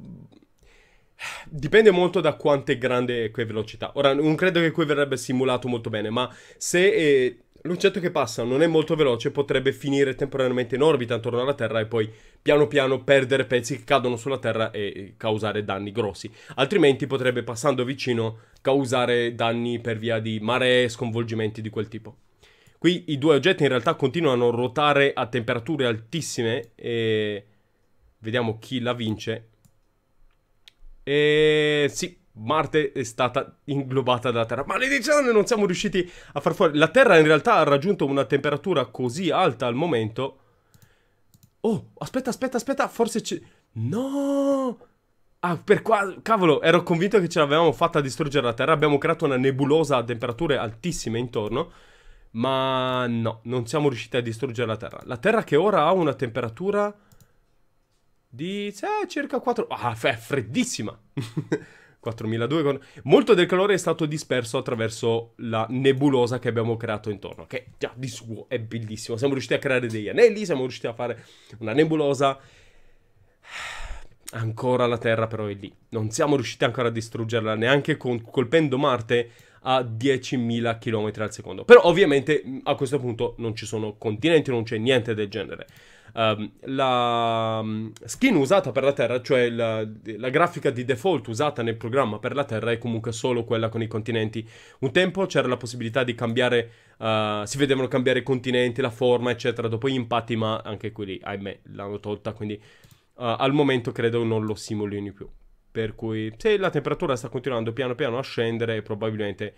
Dipende molto da quanto è grande quella velocità. Ora, non credo che qui verrebbe simulato molto bene, ma se eh, l'oggetto che passa non è molto veloce, potrebbe finire temporaneamente in orbita intorno alla Terra e poi piano piano perdere pezzi che cadono sulla Terra e causare danni grossi. Altrimenti potrebbe, passando vicino, causare danni per via di maree, sconvolgimenti di quel tipo. Qui i due oggetti in realtà continuano a ruotare a temperature altissime e vediamo chi la vince. E sì, Marte è stata inglobata dalla Terra. Maledizione, non siamo riusciti a far fuori. La Terra in realtà ha raggiunto una temperatura così alta al momento. Oh, aspetta, aspetta, aspetta, forse c'è... No! Ah, per qua... Cavolo, ero convinto che ce l'avevamo fatta distruggere la Terra. Abbiamo creato una nebulosa a temperature altissime intorno. Ma no, non siamo riusciti a distruggere la Terra. La Terra che ora ha una temperatura di eh, circa 4... Ah, è freddissima! 4200... [laughs] Molto del calore è stato disperso attraverso la nebulosa che abbiamo creato intorno, che già di suo è bellissimo. Siamo riusciti a creare degli anelli, siamo riusciti a fare una nebulosa. Ancora la Terra però è lì. Non siamo riusciti ancora a distruggerla, neanche con... colpendo Marte a 10.000 km al secondo. Però ovviamente mm, a questo punto non ci sono continenti, non c'è niente del genere. Um, la mm, skin usata per la Terra, cioè la, la, grafica di default usata nel programma per la Terra è comunque solo quella con i continenti. Un tempo c'era la possibilità di cambiare, uh, si vedevano cambiare i continenti, la forma, eccetera, dopo gli impatti, ma anche quelli, ahimè, l'hanno tolta, quindi uh, al momento credo non lo simulino più. Per cui se la temperatura sta continuando piano piano a scendere, probabilmente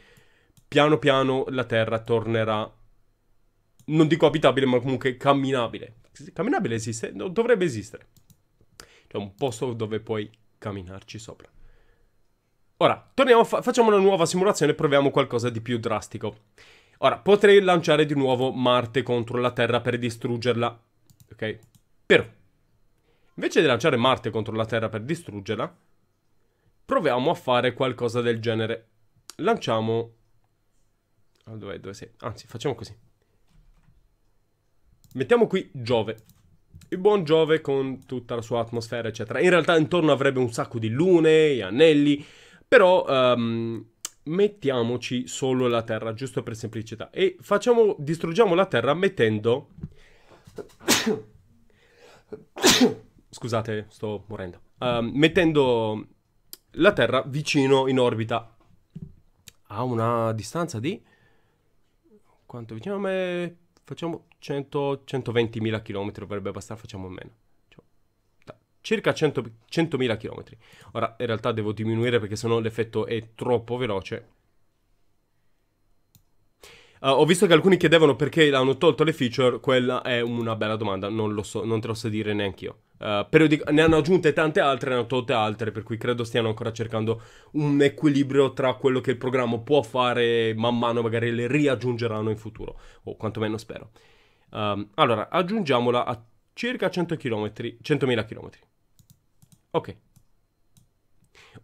piano piano la Terra tornerà, non dico abitabile, ma comunque camminabile. Camminabile esiste? No, dovrebbe esistere. c'è un posto dove puoi camminarci sopra. Ora, torniamo, fa- facciamo una nuova simulazione e proviamo qualcosa di più drastico. Ora, potrei lanciare di nuovo Marte contro la Terra per distruggerla. Ok? Però, invece di lanciare Marte contro la Terra per distruggerla, Proviamo a fare qualcosa del genere. Lanciamo... Oh, ah, dove, dove sei? Anzi, facciamo così. Mettiamo qui Giove. Il buon Giove con tutta la sua atmosfera, eccetera. In realtà intorno avrebbe un sacco di lune, e anelli, però um, mettiamoci solo la Terra, giusto per semplicità. E facciamo, distruggiamo la Terra mettendo... [coughs] Scusate, sto morendo. Um, mettendo la Terra vicino in orbita a una distanza di quanto vicino a me facciamo 100, 120.000 km dovrebbe bastare facciamo meno cioè, circa 100.000 km ora in realtà devo diminuire perché sennò l'effetto è troppo veloce Uh, ho visto che alcuni chiedevano perché hanno tolto le feature, quella è una bella domanda, non lo so, non te lo so dire neanche io Uh, periodic- ne hanno aggiunte tante altre, ne hanno tolte altre, per cui credo stiano ancora cercando un equilibrio tra quello che il programma può fare man mano, magari le riaggiungeranno in futuro, o quantomeno spero. Um, allora, aggiungiamola a circa 100 km, 100.000 km. Ok.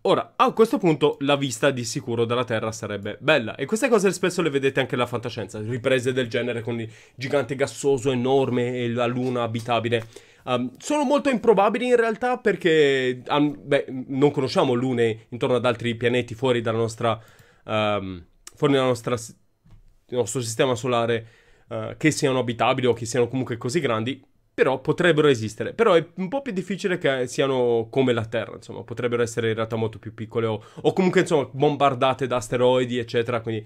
Ora, a questo punto la vista di sicuro dalla Terra sarebbe bella. E queste cose spesso le vedete anche nella fantascienza, riprese del genere con il gigante gassoso enorme e la luna abitabile. Um, sono molto improbabili in realtà perché um, beh, non conosciamo lune intorno ad altri pianeti fuori dalla nostra, um, fuori dalla nostra il nostro sistema solare uh, che siano abitabili o che siano comunque così grandi, però potrebbero esistere. Però è un po' più difficile che siano come la Terra, insomma, potrebbero essere in realtà molto più piccole o, o comunque, insomma, bombardate da asteroidi, eccetera, quindi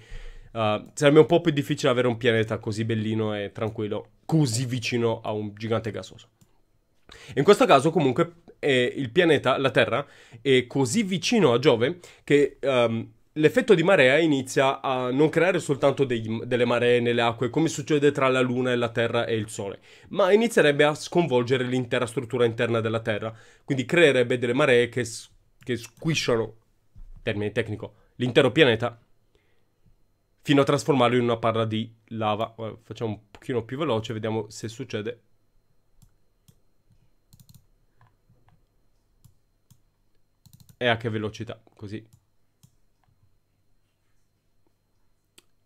uh, sarebbe un po' più difficile avere un pianeta così bellino e tranquillo, così vicino a un gigante gassoso. In questo caso comunque eh, il pianeta, la Terra, è così vicino a Giove che um, l'effetto di marea inizia a non creare soltanto dei, delle maree nelle acque, come succede tra la Luna e la Terra e il Sole, ma inizierebbe a sconvolgere l'intera struttura interna della Terra, quindi creerebbe delle maree che, che squisciano, termine tecnico, l'intero pianeta fino a trasformarlo in una parra di lava. facciamo un pochino più veloce, vediamo se succede. e a che velocità, così.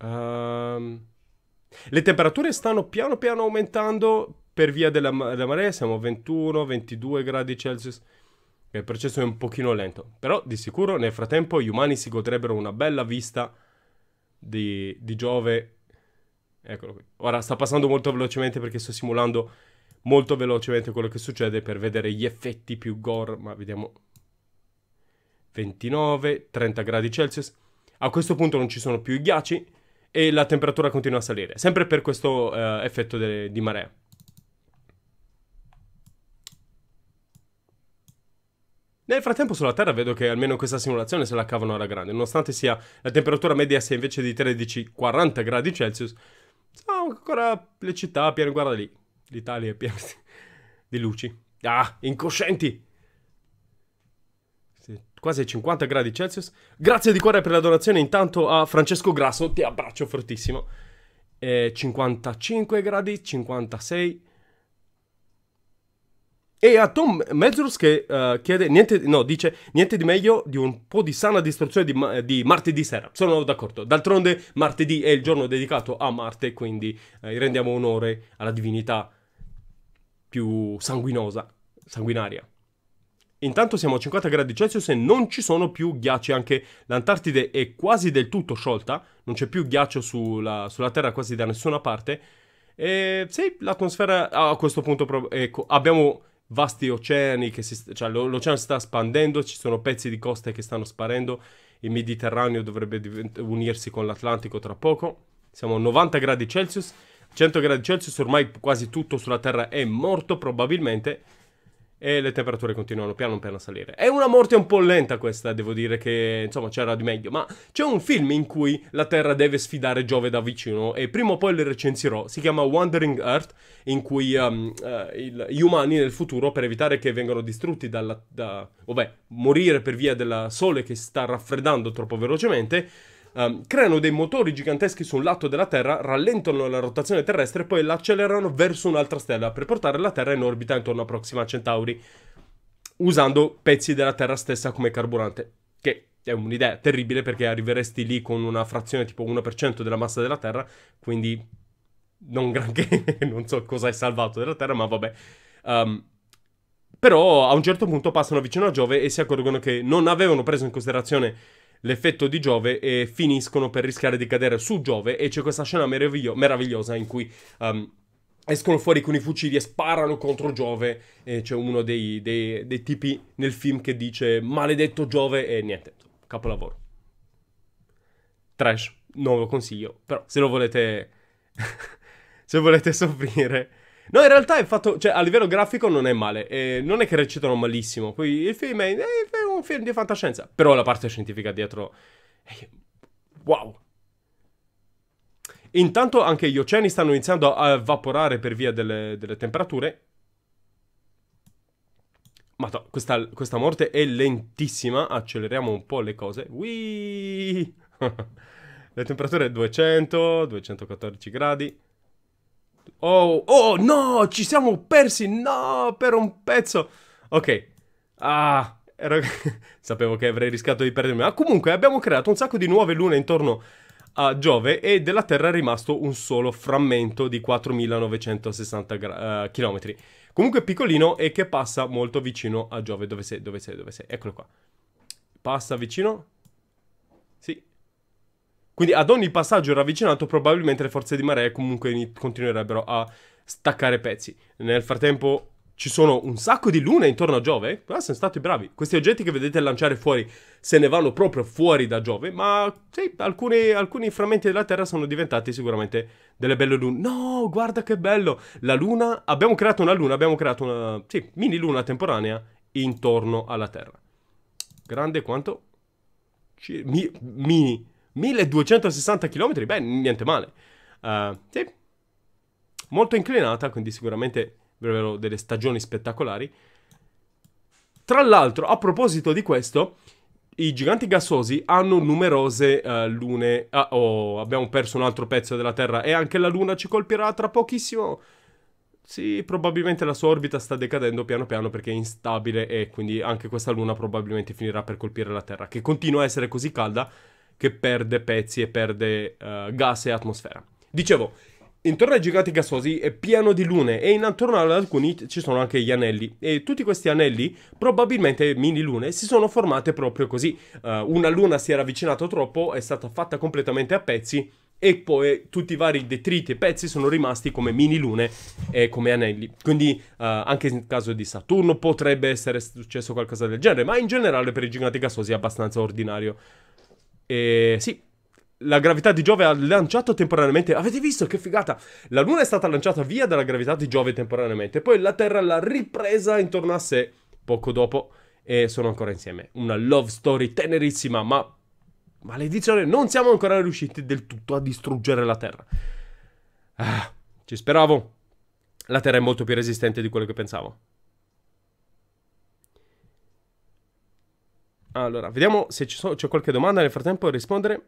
Um, le temperature stanno piano piano aumentando per via della, della marea, siamo a 21, 22 gradi Celsius. Il processo è un pochino lento, però di sicuro nel frattempo gli umani si godrebbero una bella vista di, di Giove. Eccolo qui. Ora sta passando molto velocemente perché sto simulando molto velocemente quello che succede per vedere gli effetti più gore, ma vediamo 29, 30 gradi Celsius. A questo punto non ci sono più i ghiacci e la temperatura continua a salire, sempre per questo eh, effetto de- di marea. Nel frattempo sulla Terra vedo che almeno in questa simulazione se la cavano alla grande, nonostante sia la temperatura media sia invece di 13-40 gradi Celsius, sono ancora le città piene, guarda lì, l'Italia è piena di luci. Ah, incoscienti! quasi 50 gradi Celsius. Grazie di cuore per la donazione intanto a Francesco Grasso, ti abbraccio fortissimo. Eh, 55 gradi, 56. E a Tom Mezzurus che uh, chiede, niente, no, dice niente di meglio di un po' di sana distruzione di, di martedì sera. Sono d'accordo. D'altronde martedì è il giorno dedicato a Marte, quindi eh, rendiamo onore alla divinità più sanguinosa, sanguinaria. Intanto siamo a 50 gradi Celsius e non ci sono più ghiacci, anche l'Antartide è quasi del tutto sciolta, non c'è più ghiaccio sulla, sulla Terra quasi da nessuna parte. E sì, l'atmosfera a questo punto ecco, abbiamo vasti oceani, si, cioè, l'oceano si sta espandendo, ci sono pezzi di coste che stanno sparendo, il Mediterraneo dovrebbe unirsi con l'Atlantico tra poco. Siamo a 90 gradi Celsius, 100 gradi Celsius ormai quasi tutto sulla Terra è morto probabilmente e le temperature continuano piano piano a salire. È una morte un po' lenta questa, devo dire che insomma c'era di meglio, ma c'è un film in cui la Terra deve sfidare Giove da vicino e prima o poi le recensirò, si chiama Wandering Earth, in cui um, uh, gli umani nel futuro per evitare che vengano distrutti dalla... Da, vabbè, morire per via del sole che sta raffreddando troppo velocemente um, creano dei motori giganteschi lato della Terra, rallentano la rotazione terrestre e poi la accelerano verso un'altra stella per portare la Terra in orbita intorno a Proxima Centauri, usando pezzi della Terra stessa come carburante, che è un'idea terribile perché arriveresti lì con una frazione tipo 1% della massa della Terra, quindi non granché, [laughs] non so cosa hai salvato della Terra, ma vabbè. Um, però a un certo punto passano vicino a Giove e si accorgono che non avevano preso in considerazione l'effetto di Giove e finiscono per rischiare di cadere su Giove e c'è questa scena meravigli- meravigliosa in cui um, escono fuori con i fucili e sparano contro Giove e c'è uno dei, dei, dei tipi nel film che dice maledetto Giove e niente, capolavoro. Trash, non lo consiglio, però se lo volete... [laughs] se volete soffrire No, in realtà è fatto, cioè a livello grafico non è male, eh, non è che recitano malissimo, poi il film è, è un film di fantascienza, però la parte scientifica dietro... Eh, wow! Intanto anche gli oceani stanno iniziando a evaporare per via delle, delle temperature. Ma questa, questa, morte è lentissima, acceleriamo un po' le cose. Whee! [laughs] le temperature 200, 214 gradi. Oh, oh no, ci siamo persi, no, per un pezzo. Ok, ah, ero... [laughs] sapevo che avrei rischiato di perdermi. Ma comunque abbiamo creato un sacco di nuove lune intorno a Giove e della Terra è rimasto un solo frammento di 4960 gra- uh, eh, km. Comunque piccolino e che passa molto vicino a Giove. Dove sei? Dove sei? Dove sei? Eccolo qua. Passa vicino quindi ad ogni passaggio ravvicinato probabilmente le forze di marea comunque continuerebbero a staccare pezzi. Nel frattempo ci sono un sacco di lune intorno a Giove. Ah, sono stati bravi. Questi oggetti che vedete lanciare fuori se ne vanno proprio fuori da Giove, ma sì, alcuni, alcuni frammenti della Terra sono diventati sicuramente delle belle lune. No, guarda che bello! La luna, abbiamo creato una luna, abbiamo creato una, sì, mini luna temporanea intorno alla Terra. Grande quanto? C mini 1260 km, beh, niente male. Uh, sì. Molto inclinata, quindi sicuramente verrebbero delle stagioni spettacolari. Tra l'altro, a proposito di questo, i giganti gassosi hanno numerose uh, lune. Ah, oh, abbiamo perso un altro pezzo della Terra e anche la Luna ci colpirà tra pochissimo. Sì, probabilmente la sua orbita sta decadendo piano piano perché è instabile e quindi anche questa Luna probabilmente finirà per colpire la Terra, che continua a essere così calda che perde pezzi e perde uh, gas e atmosfera. Dicevo, intorno ai giganti gassosi è pieno di lune e intorno ad alcuni ci sono anche gli anelli e tutti questi anelli, probabilmente mini lune, si sono formate proprio così. Uh, una luna si era avvicinata troppo, è stata fatta completamente a pezzi e poi tutti i vari detriti e pezzi sono rimasti come mini lune e come anelli. Quindi uh, anche in caso di Saturno potrebbe essere successo qualcosa del genere, ma in generale per i giganti gassosi è abbastanza ordinario. E eh, sì, la gravità di Giove ha lanciato temporaneamente. Avete visto che figata? La Luna è stata lanciata via dalla gravità di Giove temporaneamente. Poi la Terra l'ha ripresa intorno a sé poco dopo. E sono ancora insieme. Una love story tenerissima, ma maledizione, non siamo ancora riusciti del tutto a distruggere la Terra. Ah, ci speravo. La Terra è molto più resistente di quello che pensavo. Allora, vediamo se so, c'è qualche domanda nel frattempo a rispondere.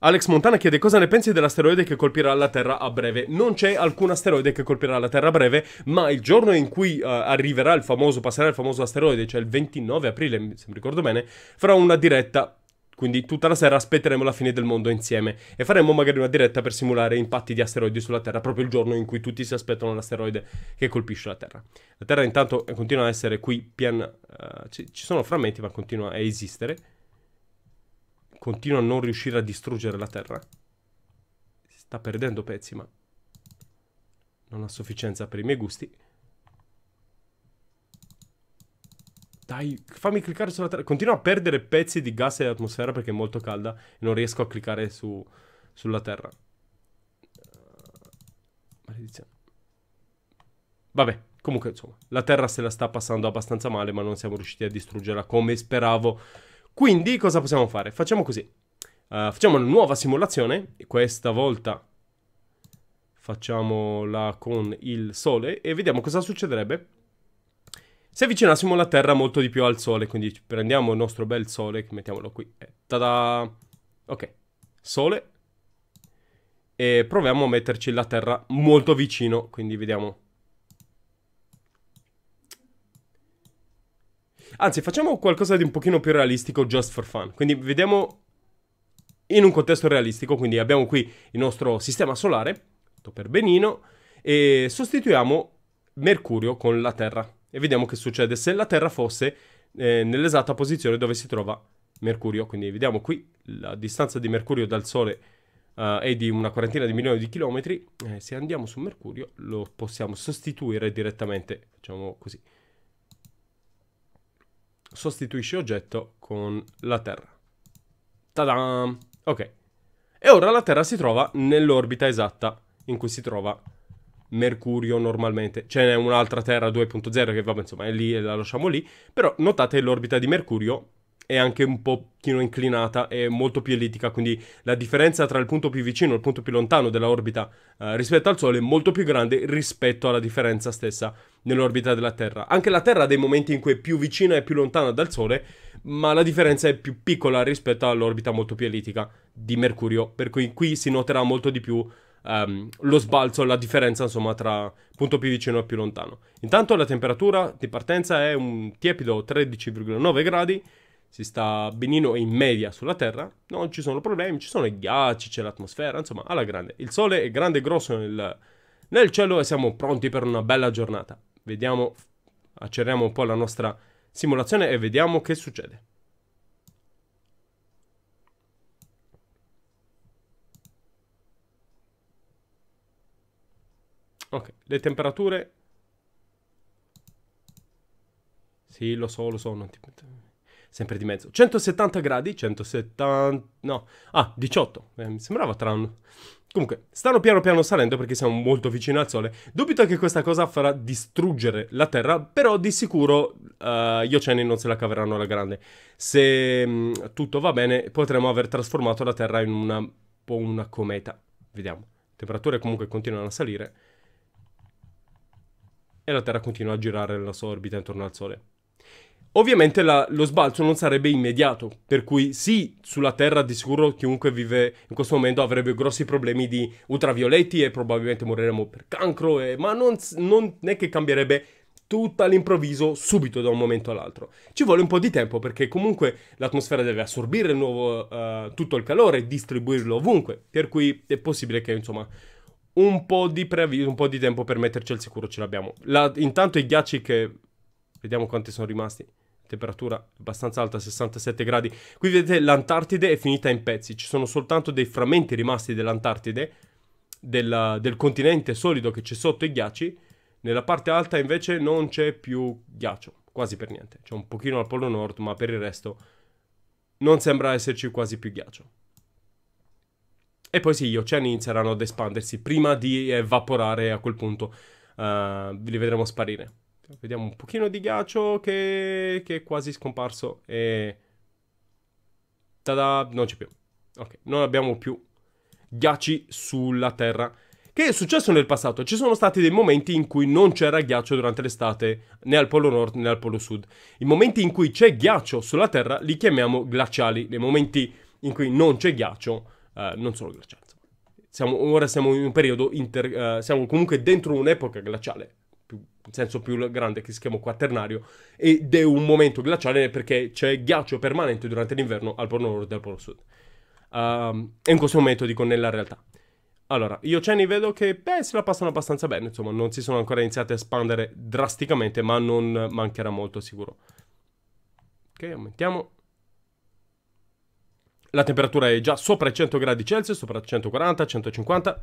Alex Montana chiede cosa ne pensi dell'asteroide che colpirà la Terra a breve. Non c'è alcun asteroide che colpirà la Terra a breve, ma il giorno in cui uh, arriverà il famoso, passerà il famoso asteroide, cioè il 29 aprile, se mi ricordo bene, farò una diretta quindi tutta la sera aspetteremo la fine del mondo insieme e faremo magari una diretta per simulare impatti di asteroidi sulla Terra, proprio il giorno in cui tutti si aspettano l'asteroide che colpisce la Terra. La Terra intanto continua a essere qui, pian, uh, eh, ci, ci sono frammenti ma continua a esistere. Continua a non riuscire a distruggere la Terra. Si Sta perdendo pezzi ma non ha sufficienza per i miei gusti. Dai, fammi cliccare sulla terra. Continuo a perdere pezzi di gas e atmosfera perché è molto calda e non riesco a cliccare su, sulla terra. Eh, maledizione. Vabbè, comunque insomma, la terra se la sta passando abbastanza male ma non siamo riusciti a distruggerla come speravo. Quindi cosa possiamo fare? Facciamo così. Uh, facciamo una nuova simulazione, questa volta facciamola con il sole e vediamo cosa succederebbe se avvicinassimo la Terra molto di più al Sole, quindi prendiamo il nostro bel Sole, mettiamolo qui. Eh, tada! Ok, Sole. E proviamo a metterci la Terra molto vicino, quindi vediamo. Anzi, facciamo qualcosa di un pochino più realistico, just for fun. Quindi vediamo in un contesto realistico, quindi abbiamo qui il nostro sistema solare, tutto per benino, e sostituiamo Mercurio con la Terra e vediamo che succede se la Terra fosse eh, nell'esatta posizione dove si trova Mercurio. Quindi vediamo qui la distanza di Mercurio dal Sole eh, è di una quarantina di milioni di chilometri. Eh, se andiamo su Mercurio lo possiamo sostituire direttamente, facciamo così. Sostituisce oggetto con la Terra. Tada! Ok. E ora la Terra si trova nell'orbita esatta in cui si trova Mercurio. Mercurio normalmente. Ce n'è un'altra Terra 2.0 che vabbè, insomma, è lì e la lasciamo lì. Però notate l'orbita di Mercurio è anche un pochino inclinata e molto più ellittica, quindi la differenza tra il punto più vicino e il punto più lontano dell'orbita eh, rispetto al Sole è molto più grande rispetto alla differenza stessa nell'orbita della Terra. Anche la Terra ha dei momenti in cui è più vicina e più lontana dal Sole, ma la differenza è più piccola rispetto all'orbita molto più ellittica di Mercurio, per cui qui si noterà molto di più um, lo sbalzo, la differenza insomma tra punto più vicino e più lontano. Intanto la temperatura di partenza è un tiepido 13,9 gradi, si sta benino in media sulla Terra, non ci sono problemi, ci sono i ghiacci, c'è l'atmosfera, insomma alla grande. Il sole è grande e grosso nel, nel cielo e siamo pronti per una bella giornata. Vediamo, acceleriamo un po' la nostra simulazione e vediamo che succede. Ok, le temperature... Sì, lo so, lo so, non ti... Sempre di mezzo. 170 gradi, 170... No, ah, 18. Eh, mi sembrava strano. Comunque, stanno piano piano salendo perché siamo molto vicini al sole. Dubito che questa cosa farà distruggere la Terra, però di sicuro uh, gli oceani non se la caveranno alla grande. Se mh, mm, tutto va bene, potremmo aver trasformato la Terra in una, una cometa. Vediamo. Le temperature comunque continuano a salire e la Terra continua a girare nella sua orbita intorno al Sole. Ovviamente la, lo sbalzo non sarebbe immediato, per cui sì, sulla Terra di sicuro chiunque vive in questo momento avrebbe grossi problemi di ultravioletti e probabilmente moriremmo per cancro, e, ma non, non è che cambierebbe tutto all'improvviso, subito da un momento all'altro. Ci vuole un po' di tempo perché comunque l'atmosfera deve assorbire nuovo, uh, tutto il calore, e distribuirlo ovunque, per cui è possibile che insomma un po' di, preavviso, un po' di tempo per metterci al sicuro ce l'abbiamo. La, intanto i ghiacci che... Vediamo quanti sono rimasti temperatura abbastanza alta, 67 gradi. Qui vedete l'Antartide è finita in pezzi, ci sono soltanto dei frammenti rimasti dell'Antartide, del, del continente solido che c'è sotto i ghiacci. Nella parte alta invece non c'è più ghiaccio, quasi per niente. C'è un pochino al Polo Nord, ma per il resto non sembra esserci quasi più ghiaccio. E poi sì, gli oceani inizieranno ad espandersi prima di evaporare a quel punto. Uh, li vedremo sparire. Vediamo un pochino di ghiaccio che, che è quasi scomparso e... Tada, non c'è più. Ok, non abbiamo più ghiacci sulla Terra. Che è successo nel passato? Ci sono stati dei momenti in cui non c'era ghiaccio durante l'estate, né al Polo Nord né al Polo Sud. I momenti in cui c'è ghiaccio sulla Terra li chiamiamo glaciali. Nei momenti in cui non c'è ghiaccio eh, non solo glaciale. Siamo, ora siamo in un periodo, inter, uh, siamo comunque dentro un'epoca glaciale, più, in senso più grande che si chiama quaternario, ed è un momento glaciale perché c'è ghiaccio permanente durante l'inverno al polo nord e al polo sud. Um, ehm, e in questo momento dico nella realtà. Allora, io ceni vedo che beh, se la passano abbastanza bene, insomma, non si sono ancora iniziati a espandere drasticamente, ma non mancherà molto sicuro. Ok, aumentiamo la temperatura è già sopra i 100 gradi Celsius, sopra 140, 150.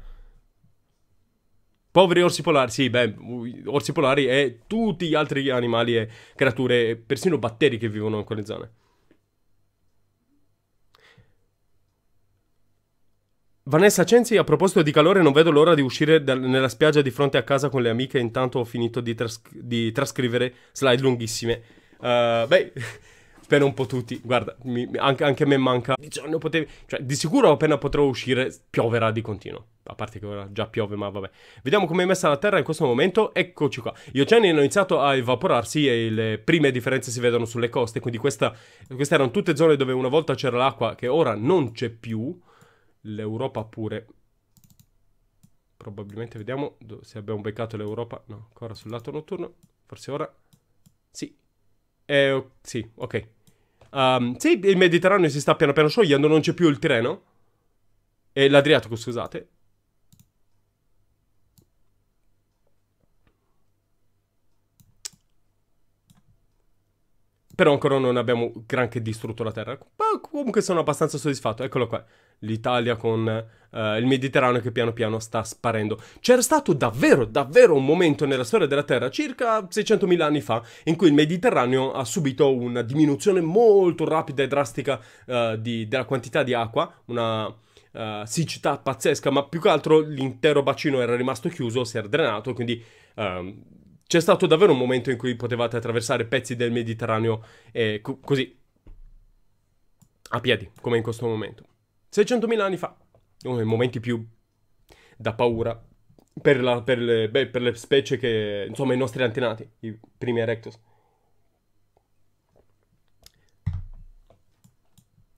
Poveri orsi polari, sì, beh, orsi polari e tutti gli altri animali e creature, persino batteri che vivono in quelle zone. Vanessa Cenzi, a proposito di calore, non vedo l'ora di uscire da, nella spiaggia di fronte a casa con le amiche. Intanto ho finito di, tras- di trascrivere slide lunghissime. Uh, beh, Spero un po' tutti. Guarda, mi, anche, anche, a me manca. Bisogno potevi. Cioè, di sicuro appena potrò uscire, pioverà di continuo. A parte che ora già piove, ma vabbè. Vediamo come è messa la terra in questo momento. Eccoci qua. Gli oceani hanno iniziato a evaporarsi e le eh, prime differenze si vedono sulle coste. Quindi questa, queste erano tutte zone dove una volta c'era l'acqua, che ora non c'è più. L'Europa pure probabilmente vediamo se abbiamo beccato l'Europa. No, ancora sul lato notturno. Forse ora. Sì. Eh, sì, ok. Um, ehm, se il Mediterraneo si sta piano piano sciogliendo, non c'è più il treno. E l'Adriatico, scusate. Però ancora non abbiamo granché distrutto la Terra. Ma comunque sono abbastanza soddisfatto. Eccolo qua. L'Italia con eh, il Mediterraneo che piano piano sta sparendo. C'era stato davvero, davvero un momento nella storia della Terra, circa 600.000 anni fa, in cui il Mediterraneo ha subito una diminuzione molto rapida e drastica eh, di, della quantità di acqua. Una... Uh, siccità pazzesca, ma più che altro l'intero bacino era rimasto chiuso, si era drenato, quindi uh, c'è stato davvero un momento in cui potevate attraversare pezzi del Mediterraneo eh, co- così, a piedi, come in questo momento. 600.000 anni fa, uno dei momenti più da paura per, la, per, le, beh, per le, specie che, insomma, i nostri antenati, i primi Erectus.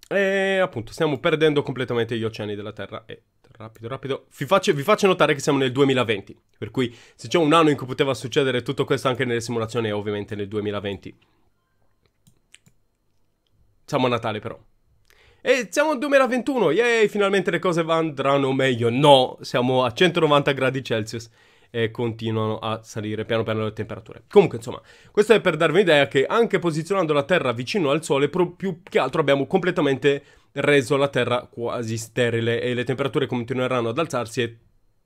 E appunto, stiamo perdendo completamente gli oceani della Terra e Rapido, rapido. Vi faccio, vi faccio, notare che siamo nel 2020, per cui se c'è un anno in cui poteva succedere tutto questo anche nelle simulazioni, è ovviamente nel 2020. Siamo a Natale però. E siamo nel 2021, yay, finalmente le cose andranno meglio. No, siamo a 190 gradi Celsius e continuano a salire piano piano le temperature. Comunque, insomma, questo è per darvi un'idea che anche posizionando la Terra vicino al Sole, più che altro abbiamo completamente reso la terra quasi sterile e le temperature continueranno ad alzarsi e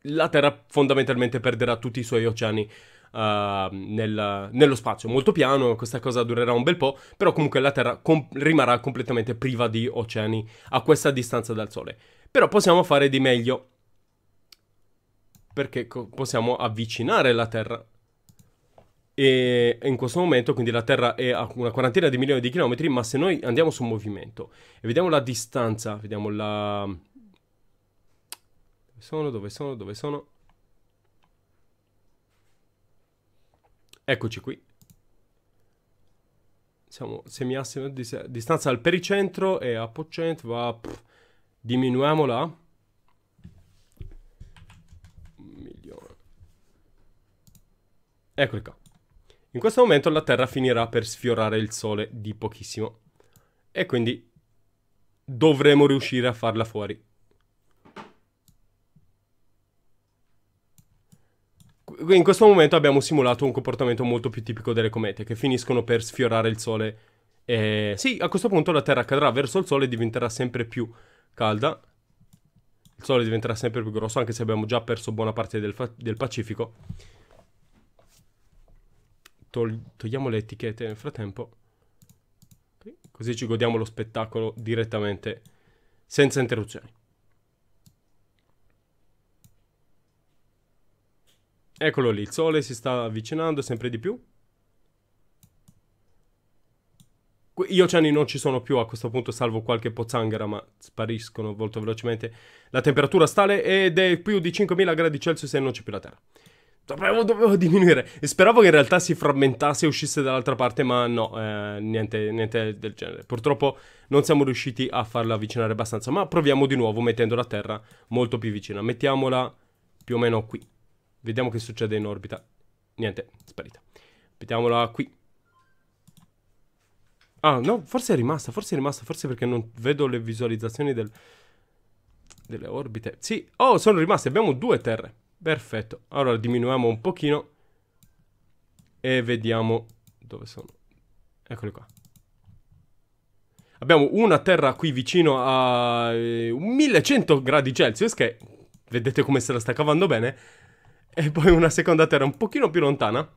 la terra fondamentalmente perderà tutti i suoi oceani. Uh, nel, nello spazio molto piano questa cosa durerà un bel po' però comunque la terra com- rimarrà completamente priva di oceani a questa distanza dal sole però possiamo fare di meglio perché co- possiamo avvicinare la terra e in questo momento quindi la Terra è a una quarantina di milioni di chilometri, ma se noi andiamo su movimento e vediamo la distanza, vediamo la... Dove sono, dove sono, dove sono? Eccoci qui. Siamo semiassi di distanza al pericentro e apocentro va... Pff, diminuiamola. Milione. Eccoli qua. In questo momento la Terra finirà per sfiorare il Sole di pochissimo. E quindi dovremo riuscire a farla fuori. In questo momento abbiamo simulato un comportamento molto più tipico delle comete, che finiscono per sfiorare il Sole. E sì, a questo punto la Terra cadrà verso il Sole e diventerà sempre più calda. Il Sole diventerà sempre più grosso, anche se abbiamo già perso buona parte del, del Pacifico togliamo le etichette nel frattempo. Così ci godiamo lo spettacolo direttamente, senza interruzioni. Eccolo lì, il sole si sta avvicinando sempre di più. Gli oceani non ci sono più a questo punto, salvo qualche pozzanghera, ma spariscono molto velocemente. La temperatura sale ed è più di 5000 gradi Celsius e non c'è più la Terra. Dovevo, dovevo, diminuire. E speravo che in realtà si frammentasse e uscisse dall'altra parte, ma no, eh, niente, niente, del genere. Purtroppo non siamo riusciti a farla avvicinare abbastanza, ma proviamo di nuovo mettendola a terra molto più vicina. Mettiamola più o meno qui. Vediamo che succede in orbita. Niente, sparita. Mettiamola qui. Ah, no, forse è rimasta, forse è rimasta, forse perché non vedo le visualizzazioni del, delle orbite. Sì, oh, sono rimaste, abbiamo due terre. Perfetto, allora diminuiamo un pochino e vediamo dove sono. Eccoli qua. Abbiamo una terra qui vicino a 1100 eh, gradi Celsius che vedete come se la sta cavando bene e poi una seconda terra un pochino più lontana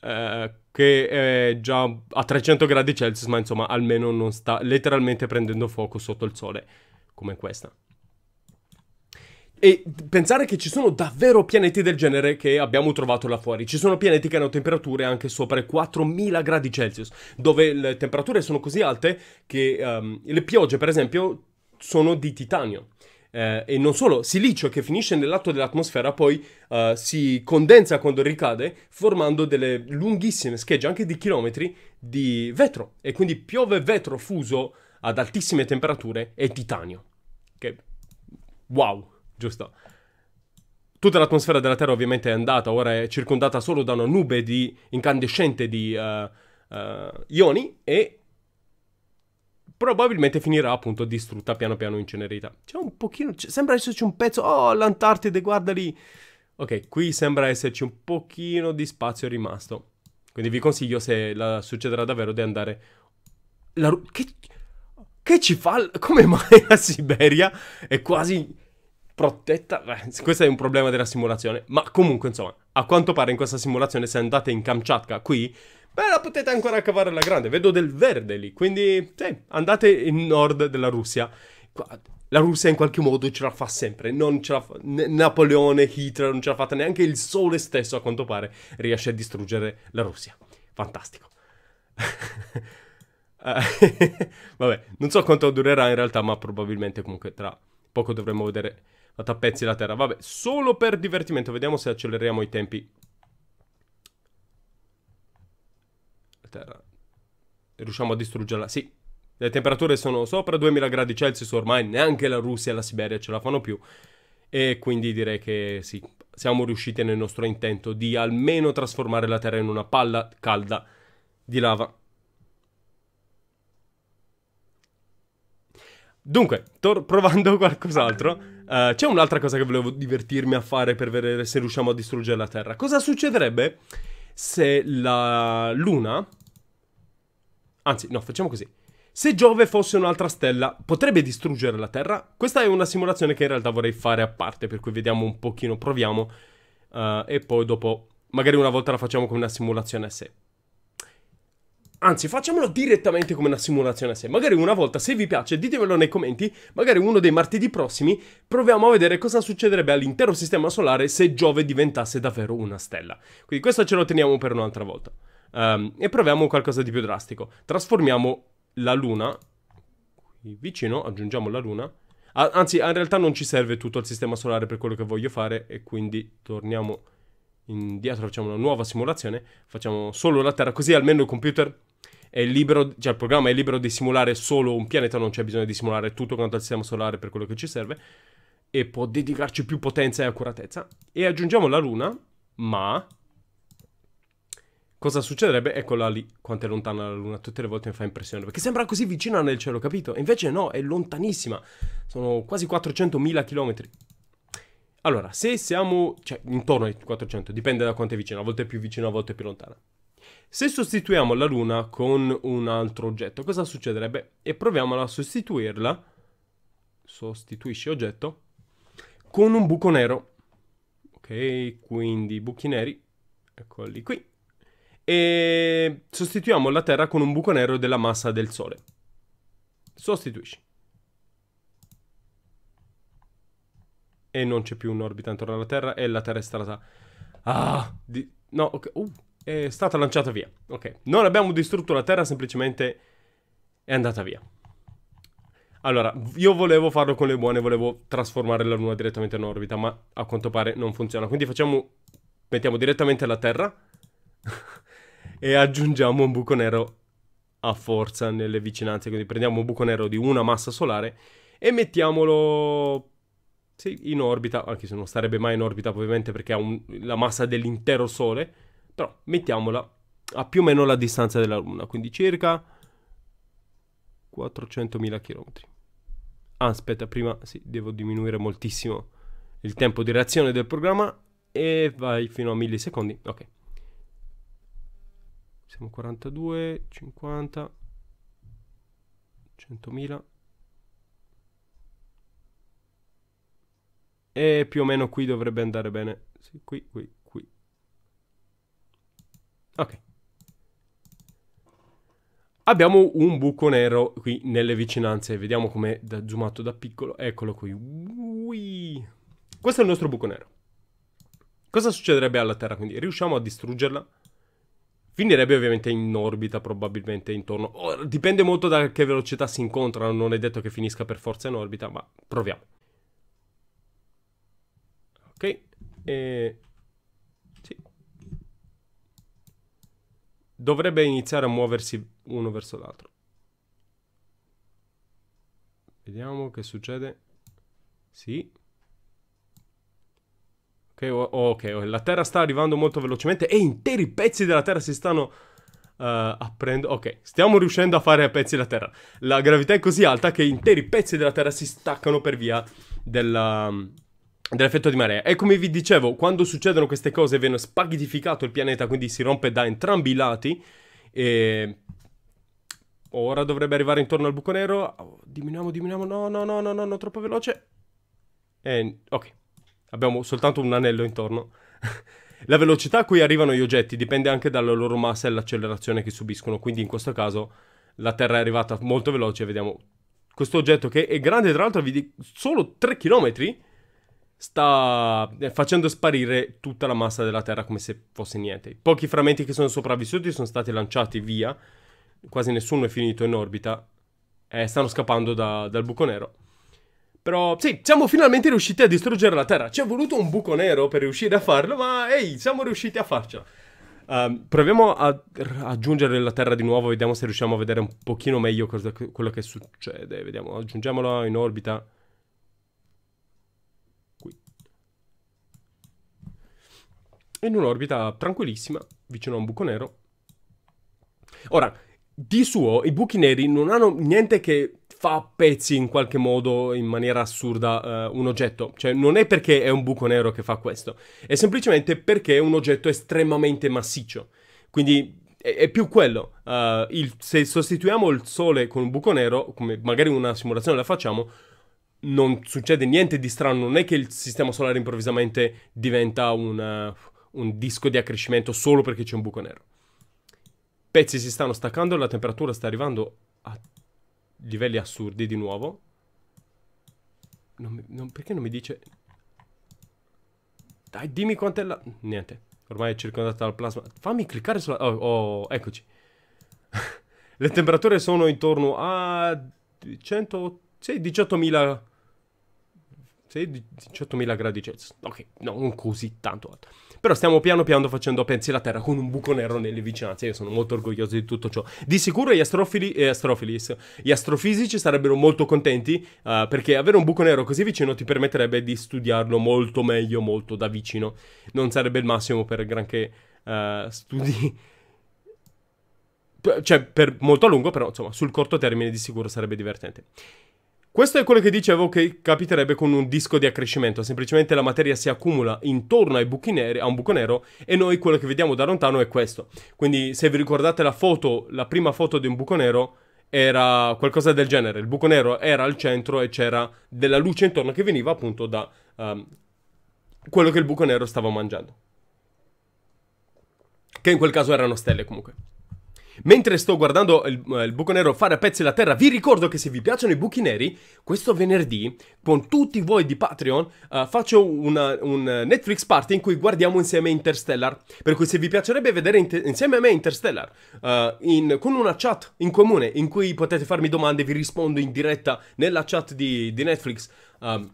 eh, che è già a 300 gradi Celsius ma insomma almeno non sta letteralmente prendendo fuoco sotto il sole come questa. E pensare che ci sono davvero pianeti del genere che abbiamo trovato là fuori. Ci sono pianeti che hanno temperature anche sopra i 4000 gradi Celsius, dove le temperature sono così alte che um, le piogge, per esempio, sono di titanio. Eh, e non solo, silicio che finisce nell'atto dell'atmosfera poi uh, si condensa quando ricade formando delle lunghissime schegge anche di chilometri di vetro e quindi piove vetro fuso ad altissime temperature e titanio. Che okay. wow! giusto. Tutta l'atmosfera della Terra ovviamente è andata, ora è circondata solo da una nube di incandescente di uh, uh, ioni e probabilmente finirà appunto distrutta piano piano incenerita. C'è un pochino, sembra esserci un pezzo, oh l'Antartide guarda lì. Ok, qui sembra esserci un pochino di spazio rimasto. Quindi vi consiglio se la succederà davvero di andare... La... Che... che ci fa... Come [laughs] mai la Siberia è quasi protetta. Beh, [laughs] questo è un problema della simulazione. Ma comunque, insomma, a quanto pare in questa simulazione, se andate in Kamchatka qui, beh, la potete ancora cavare alla grande. Vedo del verde lì. Quindi, sì, andate in nord della Russia. La Russia in qualche modo ce la fa sempre. Non ce la fa... Napoleone, Hitler non ce la fa neanche il sole stesso, a quanto pare, riesce a distruggere la Russia. Fantastico. [laughs] Eh, [laughs] vabbè, non so quanto durerà in realtà, ma probabilmente comunque tra poco dovremmo vedere a pezzi la terra. Vabbè, solo per divertimento. Vediamo se acceleriamo i tempi. La terra. Riusciamo a distruggerla. Sì. Le temperature sono sopra 2000 gradi Celsius ormai. Neanche la Russia e la Siberia ce la fanno più. E quindi direi che sì. Siamo riusciti nel nostro intento di almeno trasformare la terra in una palla calda di lava. Dunque, provando [laughs] qualcos'altro. Uh, c'è un'altra cosa che volevo divertirmi a fare per vedere se riusciamo a distruggere la Terra. Cosa succederebbe se la Luna... Anzi, no, facciamo così. Se Giove fosse un'altra stella, potrebbe distruggere la Terra? Questa è una simulazione che in realtà vorrei fare a parte, per cui vediamo un pochino, proviamo. Uh, e poi dopo, magari una volta la facciamo come una simulazione a sé. Anzi, facciamolo direttamente come una simulazione a sé. Magari una volta, se vi piace, ditemelo nei commenti. Magari uno dei martedì prossimi proviamo a vedere cosa succederebbe all'intero sistema solare se Giove diventasse davvero una stella. Quindi questo ce lo teniamo per un'altra volta. Um, e proviamo qualcosa di più drastico. Trasformiamo la Luna. Qui vicino, aggiungiamo la Luna. anzi, in realtà non ci serve tutto il sistema solare per quello che voglio fare. E quindi torniamo indietro, facciamo una nuova simulazione, facciamo solo la Terra, così almeno il computer è libero, cioè il programma è libero di simulare solo un pianeta, non c'è bisogno di simulare tutto quanto il sistema solare per quello che ci serve, e può dedicarci più potenza e accuratezza. E aggiungiamo la Luna, ma... Cosa succederebbe? Eccola lì, quanto è lontana la Luna, tutte le volte mi fa impressione, perché sembra così vicina nel cielo, capito? E invece no, è lontanissima, sono quasi 400.000 chilometri. Allora, se siamo cioè, intorno ai 400, dipende da quanto è vicino, a volte è più vicino, a volte è più lontana. Se sostituiamo la Luna con un altro oggetto, cosa succederebbe? E proviamo a sostituirla, sostituisci oggetto, con un buco nero. Ok, quindi buchi neri, eccoli qui. E sostituiamo la Terra con un buco nero della massa del Sole. Sostituisci. e non c'è più un'orbita intorno alla Terra e la Terra è stata... Ah, di... no, ok, uh, è stata lanciata via. Ok, non abbiamo distrutto la Terra, semplicemente è andata via. Allora, io volevo farlo con le buone, volevo trasformare la Luna direttamente in orbita, ma a quanto pare non funziona. Quindi facciamo, mettiamo direttamente la Terra [laughs] e aggiungiamo un buco nero a forza nelle vicinanze. Quindi prendiamo un buco nero di una massa solare e mettiamolo sì, in orbita, anche se non starebbe mai in orbita ovviamente perché ha un, la massa dell'intero Sole, però mettiamola a più o meno la distanza della Luna, quindi circa 400.000 km. Ah, aspetta, prima sì, devo diminuire moltissimo il tempo di reazione del programma e vai fino a millisecondi. Ok. Siamo 42, 50, 100.000. E più o meno qui dovrebbe andare bene. Sì, qui, qui, qui. Ok. Abbiamo un buco nero qui nelle vicinanze. Vediamo come da, zoomato da piccolo. Eccolo qui. Ui. Questo è il nostro buco nero. Cosa succederebbe alla Terra quindi? Riusciamo a distruggerla? Finirebbe ovviamente in orbita, probabilmente intorno. Oh, dipende molto da che velocità si incontrano. Non è detto che finisca per forza in orbita, ma proviamo. Ok. E... Sì. Dovrebbe iniziare a muoversi uno verso l'altro. Vediamo che succede. Sì. Ok, ok, la Terra sta arrivando molto velocemente e interi pezzi della Terra si stanno... Uh, eh, apprendo. Ok, stiamo riuscendo a fare pezzi della Terra. La gravità è così alta che interi pezzi della Terra si staccano per via della, dell'effetto di marea. E come vi dicevo, quando succedono queste cose viene spaghettificato il pianeta, quindi si rompe da entrambi i lati. E ora dovrebbe arrivare intorno al buco nero. Oh, diminuiamo, diminuiamo. No, no, no, no, no, no, troppo veloce. E, ok, abbiamo soltanto un anello intorno. [laughs] La velocità a cui arrivano gli oggetti dipende anche dalla loro massa e l'accelerazione che subiscono, quindi in questo caso la Terra è arrivata molto veloce, vediamo questo oggetto che è grande tra l'altro solo 3 chilometri sta eh, facendo sparire tutta la massa della Terra come se fosse niente. pochi frammenti che sono sopravvissuti sono stati lanciati via, quasi nessuno è finito in orbita, eh, stanno scappando da, dal buco nero. Però sì, siamo finalmente riusciti a distruggere la Terra. Ci è voluto un buco nero per riuscire a farlo, ma ehi, siamo riusciti a farcela. Um, proviamo a aggiungere la Terra di nuovo, vediamo se riusciamo a vedere un pochino meglio cosa, quello che succede. Vediamo, aggiungiamola in orbita. in un'orbita tranquillissima, vicino a un buco nero. Ora, di suo, i buchi neri non hanno niente che fa a pezzi in qualche modo, in maniera assurda, uh, un oggetto. Cioè, non è perché è un buco nero che fa questo, è semplicemente perché è un oggetto estremamente massiccio. Quindi è, più quello. Uh, il, se sostituiamo il Sole con un buco nero, come magari una simulazione la facciamo, non succede niente di strano. Non è che il sistema solare improvvisamente diventa una, eh, un disco di accrescimento solo perché c'è un buco nero. Pezzi si stanno staccando, la temperatura sta arrivando a livelli assurdi di nuovo. Non, non, perché non mi dice... Dai, dimmi quant'è la... Niente, ormai è circondata dal plasma. Fammi cliccare sulla... Oh, oh eccoci. [laughs] Le temperature sono intorno a 100... Sì, 18.000 18.000 gradi Celsius. Ok, non così tanto alto. Però stiamo piano piano facendo pensi la Terra con un buco nero nelle vicinanze. Io sono molto orgoglioso di tutto ciò. Di sicuro gli astrofili e eh, astrofilis, gli astrofisici sarebbero molto contenti uh, perché avere un buco nero così vicino ti permetterebbe di studiarlo molto meglio, molto da vicino. Non sarebbe il massimo per granché uh, studi cioè per molto a lungo, però insomma sul corto termine di sicuro sarebbe divertente. Questo è quello che dicevo che capiterebbe con un disco di accrescimento, semplicemente la materia si accumula intorno ai buchi neri, a un buco nero e noi quello che vediamo da lontano è questo. Quindi se vi ricordate la foto, la prima foto di un buco nero era qualcosa del genere, il buco nero era al centro e c'era della luce intorno che veniva appunto da um, quello che il buco nero stava mangiando. Che in quel caso erano stelle comunque. Mentre sto guardando il, eh, il, buco nero fare a pezzi la terra, vi ricordo che se vi piacciono i buchi neri, questo venerdì, con tutti voi di Patreon, uh, faccio una, un Netflix party in cui guardiamo insieme Interstellar. Per cui se vi piacerebbe vedere insieme a me Interstellar, uh, in, con una chat in comune in cui potete farmi domande, vi rispondo in diretta nella chat di, di Netflix. Um,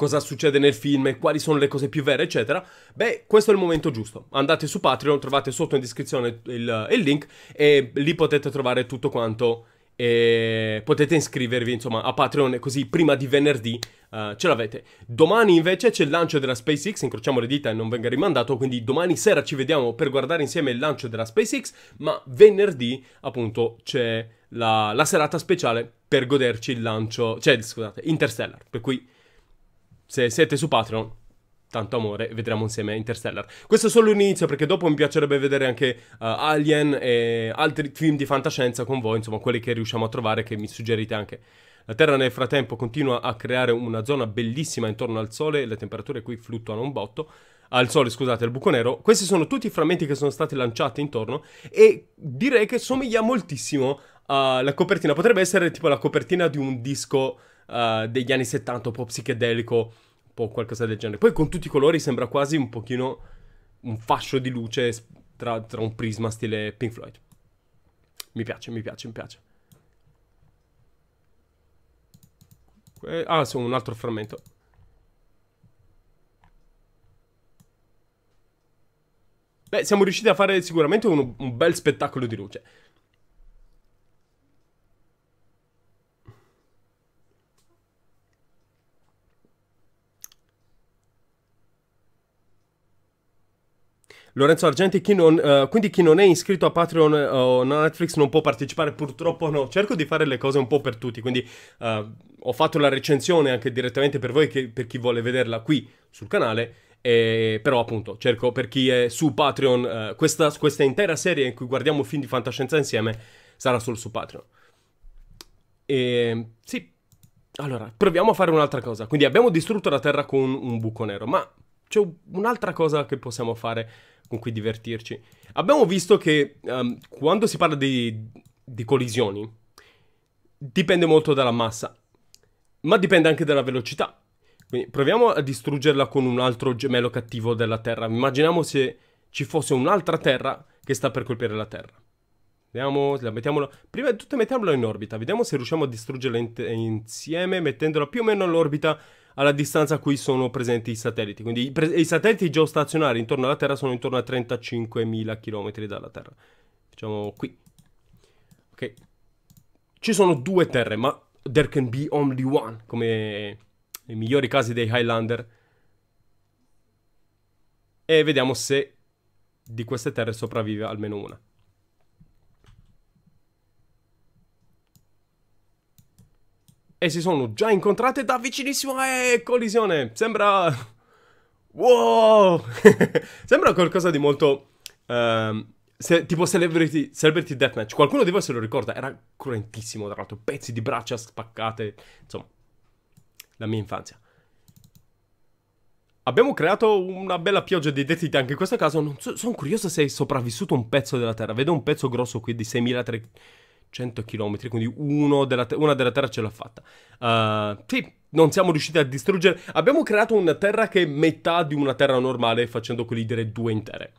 cosa succede nel film e quali sono le cose più vere, eccetera, beh, questo è il momento giusto. Andate su Patreon, trovate sotto in descrizione il, il link e lì potete trovare tutto quanto e potete iscrivervi insomma a Patreon così prima di venerdì uh, ce l'avete. Domani invece c'è il lancio della SpaceX, incrociamo le dita e non venga rimandato, quindi domani sera ci vediamo per guardare insieme il lancio della SpaceX, ma venerdì appunto c'è la, la serata speciale per goderci il lancio, cioè scusate, Interstellar, per cui... Se siete su Patreon, tanto amore, vedremo insieme Interstellar. Questo è solo l'inizio perché dopo mi piacerebbe vedere anche uh, Alien e altri film di fantascienza con voi, insomma quelli che riusciamo a trovare che mi suggerite anche. La Terra nel frattempo continua a creare una zona bellissima intorno al Sole, le temperature qui fluttuano un botto. Al Sole, scusate, al buco nero. Questi sono tutti i frammenti che sono stati lanciati intorno e direi che somiglia moltissimo alla copertina. Potrebbe essere tipo la copertina di un disco uh, degli anni 70, un po' psichedelico, un po' qualcosa del genere. Poi con tutti i colori sembra quasi un pochino un fascio di luce tra, tra un prisma stile Pink Floyd. Mi piace, mi piace, mi piace. ah, sì, un altro frammento. Beh, siamo riusciti a fare sicuramente un, un bel spettacolo di luce. Lorenzo Argenti, chi non, uh, quindi chi non è iscritto a Patreon eh, o uh, Netflix non può partecipare, purtroppo no. Cerco di fare le cose un po' per tutti, quindi uh, ho fatto la recensione anche direttamente per voi, che, per chi vuole vederla qui sul canale. E, però appunto cerco per chi è su Patreon questa, questa, intera serie in cui guardiamo film di fantascienza insieme sarà solo su Patreon. E, ehm, sì, allora proviamo a fare un'altra cosa. Quindi abbiamo distrutto la Terra con un buco nero, ma c'è un'altra cosa che possiamo fare con cui divertirci. Abbiamo visto che um, quando si parla di, di collisioni, dipende molto dalla massa, ma dipende anche dalla velocità. Quindi proviamo a distruggerla con un altro gemello cattivo della Terra. Immaginiamo se ci fosse un'altra Terra che sta per colpire la Terra. Vediamo, mettiamola. Prima di tutto mettiamola in orbita. Vediamo se riusciamo a distruggerla in- insieme mettendola più o meno all'orbita alla distanza a cui sono presenti i satelliti. Quindi i, pre- i satelliti geostazionari intorno alla Terra sono intorno a 35.000 km dalla Terra. Diciamo qui. Ok. Ci sono due terre, ma there can be only one, come nei migliori casi dei Highlander. E vediamo se di queste terre sopravvive almeno una. e si sono già incontrate da vicinissimo e eh, collisione. Sembra... [laughs] Wow! [laughs] Sembra qualcosa di molto... Uh, se, tipo celebrity, celebrity Deathmatch. Qualcuno di voi se lo ricorda? Era cruentissimo, tra l'altro. Pezzi di braccia spaccate. Insomma, la mia infanzia. Abbiamo creato una bella pioggia di detti anche in questo caso. So, sono curioso se è sopravvissuto un pezzo della terra. Vedo un pezzo grosso qui di 6300... 100 km, quindi della te- una della Terra ce l'ha fatta. Uh, sì, non siamo riusciti a distruggere. Abbiamo creato una Terra che è metà di una Terra normale facendo collidere due intere.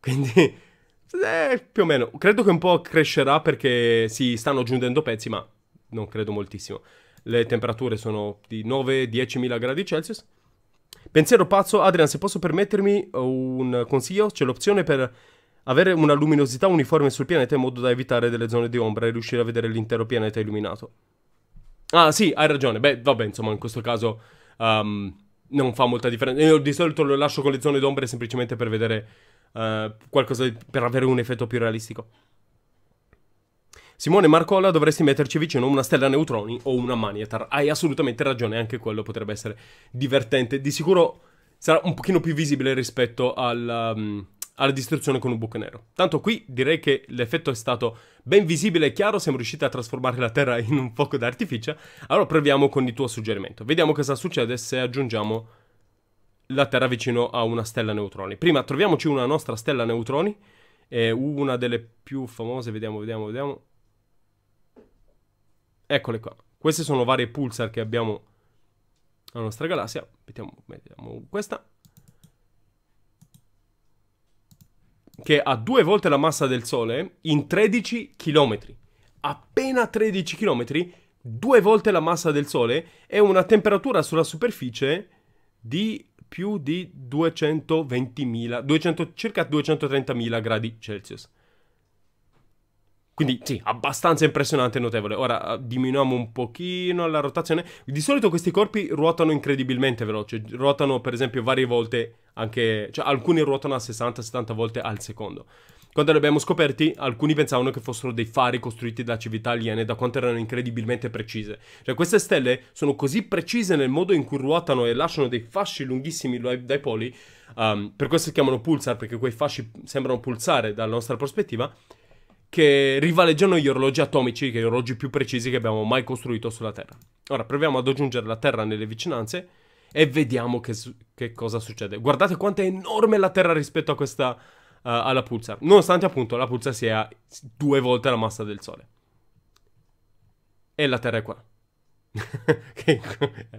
Quindi, [laughs] eh, più o meno. Credo che un po' crescerà perché si stanno aggiungendo pezzi, ma non credo moltissimo. Le temperature sono di 9-10.000 gradi Celsius. Pensiero pazzo, Adrian, se posso permettermi un consiglio, c'è l'opzione per avere una luminosità uniforme sul pianeta in modo da evitare delle zone di ombra e riuscire a vedere l'intero pianeta illuminato. Ah, sì, hai ragione. Beh, vabbè, insomma, in questo caso um, non fa molta differenza. Io di solito lo lascio con le zone d'ombre semplicemente per vedere uh, qualcosa di, per avere un effetto più realistico. Simone Marcola, dovresti metterci vicino una stella neutroni o una Maniatar. Hai assolutamente ragione, anche quello potrebbe essere divertente. Di sicuro sarà un pochino più visibile rispetto al... Um, alla distruzione con un buco nero. Tanto qui direi che l'effetto è stato ben visibile e chiaro, siamo riusciti a trasformare la Terra in un fuoco d'artificio, allora proviamo con il tuo suggerimento. Vediamo cosa succede se aggiungiamo la Terra vicino a una stella neutroni. Prima troviamoci una nostra stella neutroni, è una delle più famose, vediamo, vediamo, vediamo. Eccole qua. Queste sono varie pulsar che abbiamo nella nostra galassia. Mettiamo, mettiamo questa. che ha due volte la massa del Sole in 13 km. Appena 13 km, due volte la massa del Sole e una temperatura sulla superficie di più di 220.000, 200, circa 230.000 gradi Celsius. Quindi sì, abbastanza impressionante e notevole. Ora eh, diminuiamo un pochino la rotazione. Di solito questi corpi ruotano incredibilmente veloce, ruotano per esempio varie volte anche, cioè alcuni ruotano a 60-70 volte al secondo. Quando li abbiamo scoperti, alcuni pensavano che fossero dei fari costruiti da civiltà aliene, da quanto erano incredibilmente precise. Cioè, queste stelle sono così precise nel modo in cui ruotano e lasciano dei fasci lunghissimi dai poli, um, per questo si chiamano pulsar, perché quei fasci sembrano pulsare dalla nostra prospettiva, che rivaleggiano gli orologi atomici, che sono gli orologi più precisi che abbiamo mai costruito sulla Terra. Ora proviamo ad aggiungere la Terra nelle vicinanze e vediamo che, che cosa succede. Guardate quanto è enorme la Terra rispetto a questa, uh, alla pulsar, nonostante appunto la pulsar sia due volte la massa del Sole. E la Terra è qua. [laughs] è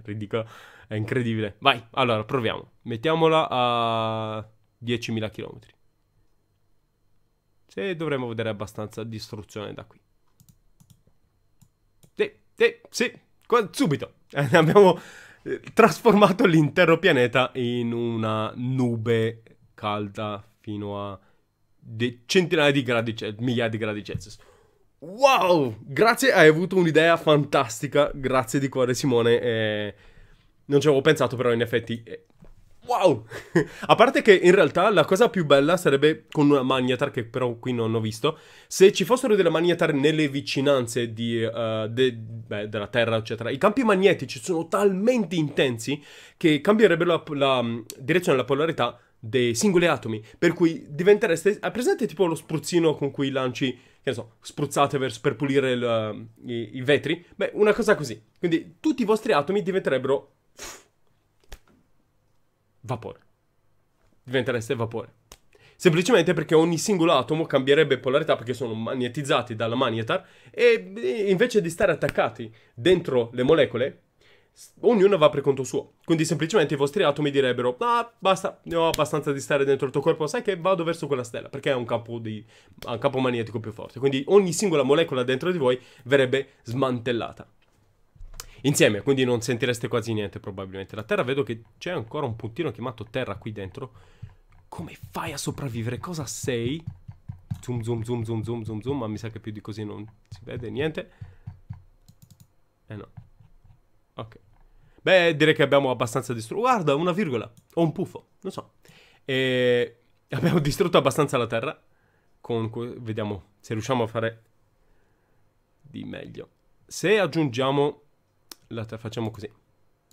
ridicolo, è incredibile. Vai, allora proviamo. Mettiamola a 10.000 km e dovremmo vedere abbastanza distruzione da qui. Sì, sì, sì, subito. [laughs] abbiamo eh, trasformato l'intero pianeta in una nube calda fino a centinaia di gradi, migliaia di gradi Celsius. Wow, grazie, hai avuto un'idea fantastica, grazie di cuore Simone. Eh, non ci avevo pensato però in effetti eh, Wow! [laughs] A parte che in realtà la cosa più bella sarebbe con una Magnetar, che però qui non ho visto, se ci fossero delle Magnetar nelle vicinanze di, uh, de, beh, della Terra, eccetera. I campi magnetici sono talmente intensi che cambierebbero la, la mm, direzione della polarità dei singoli atomi, per cui diventereste... È presente tipo lo spruzzino con cui lanci, che ne so, spruzzate per, per pulire il, uh, i, i vetri? Beh, una cosa così. Quindi tutti i vostri atomi diventerebbero vapore. Diventereste vapore. Semplicemente perché ogni singolo atomo cambierebbe polarità perché sono magnetizzati dalla magnetar e invece di stare attaccati dentro le molecole, ognuno va per conto suo. Quindi semplicemente i vostri atomi direbbero: Ah, basta, ne ho abbastanza di stare dentro il tuo corpo, sai che vado verso quella stella perché ha un un campo magnetico più forte. Quindi ogni singola molecola dentro di voi verrebbe smantellata insieme, quindi non sentireste quasi niente probabilmente. La terra vedo che c'è ancora un puntino chiamato terra qui dentro. Come fai a sopravvivere? Cosa sei? Zoom, zoom, zoom, zoom, zoom, zoom, zoom, ma mi sa che più di così non si vede niente. Eh no. Ok. Beh, direi che abbiamo abbastanza distrutto. Guarda, una virgola. O un puffo. Non so. E abbiamo [laughs] distrutto abbastanza la terra. Con... Vediamo se riusciamo a fare di meglio. Se aggiungiamo la facciamo così.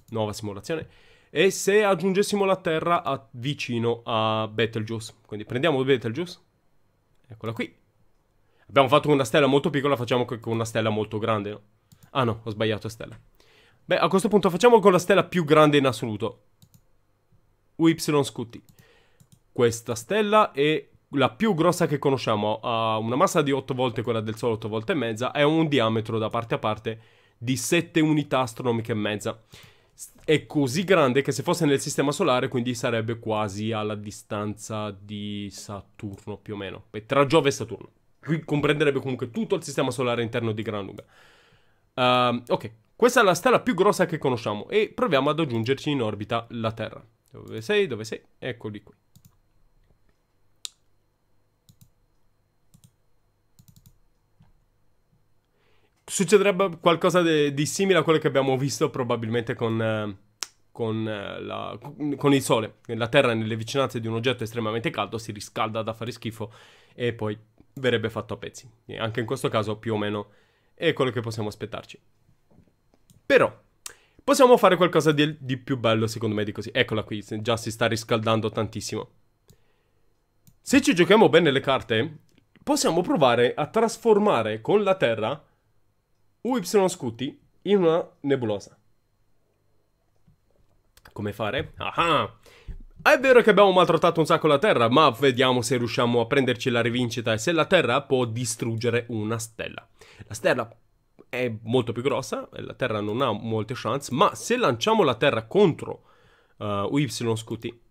Nuova simulazione. E se aggiungessimo la terra a, vicino a Betelgeuse. Quindi prendiamo Betelgeuse. Eccola qui. Abbiamo fatto una stella molto piccola, facciamo con una stella molto grande. No? Ah no, ho sbagliato stella. Beh, a questo punto facciamo con la stella più grande in assoluto. UY Scuti. Questa stella è la più grossa che conosciamo, ha una massa di 8 volte quella del Sole, 8 volte e mezza, e un diametro da parte a parte di 7 unità astronomiche e mezza. È così grande che se fosse nel sistema solare, quindi sarebbe quasi alla distanza di Saturno più o meno. E tra Giove e Saturno. Qui comprenderebbe comunque tutto il sistema solare interno di gran lunga. Uh, ok, questa è la stella più grossa che conosciamo e proviamo ad aggiungerci in orbita la Terra. Dove sei? Dove sei? Eccoli qui. succederebbe qualcosa de- di simile a quello che abbiamo visto probabilmente con, eh, con, eh, la, con, il Sole. La Terra nelle vicinanze di un oggetto estremamente caldo si riscalda da fare schifo e poi verrebbe fatto a pezzi. E anche in questo caso più o meno è quello che possiamo aspettarci. Però possiamo fare qualcosa di, di più bello secondo me di così. Eccola qui, già si sta riscaldando tantissimo. Se ci giochiamo bene le carte, possiamo provare a trasformare con la Terra UY scuti in una nebulosa. Come fare? Ah È vero che abbiamo maltrattato un sacco la Terra, ma vediamo se riusciamo a prenderci la rivincita e se la Terra può distruggere una stella. La stella è molto più grossa, la Terra non ha molte chance, ma se lanciamo la Terra contro uh, eh, UY scuti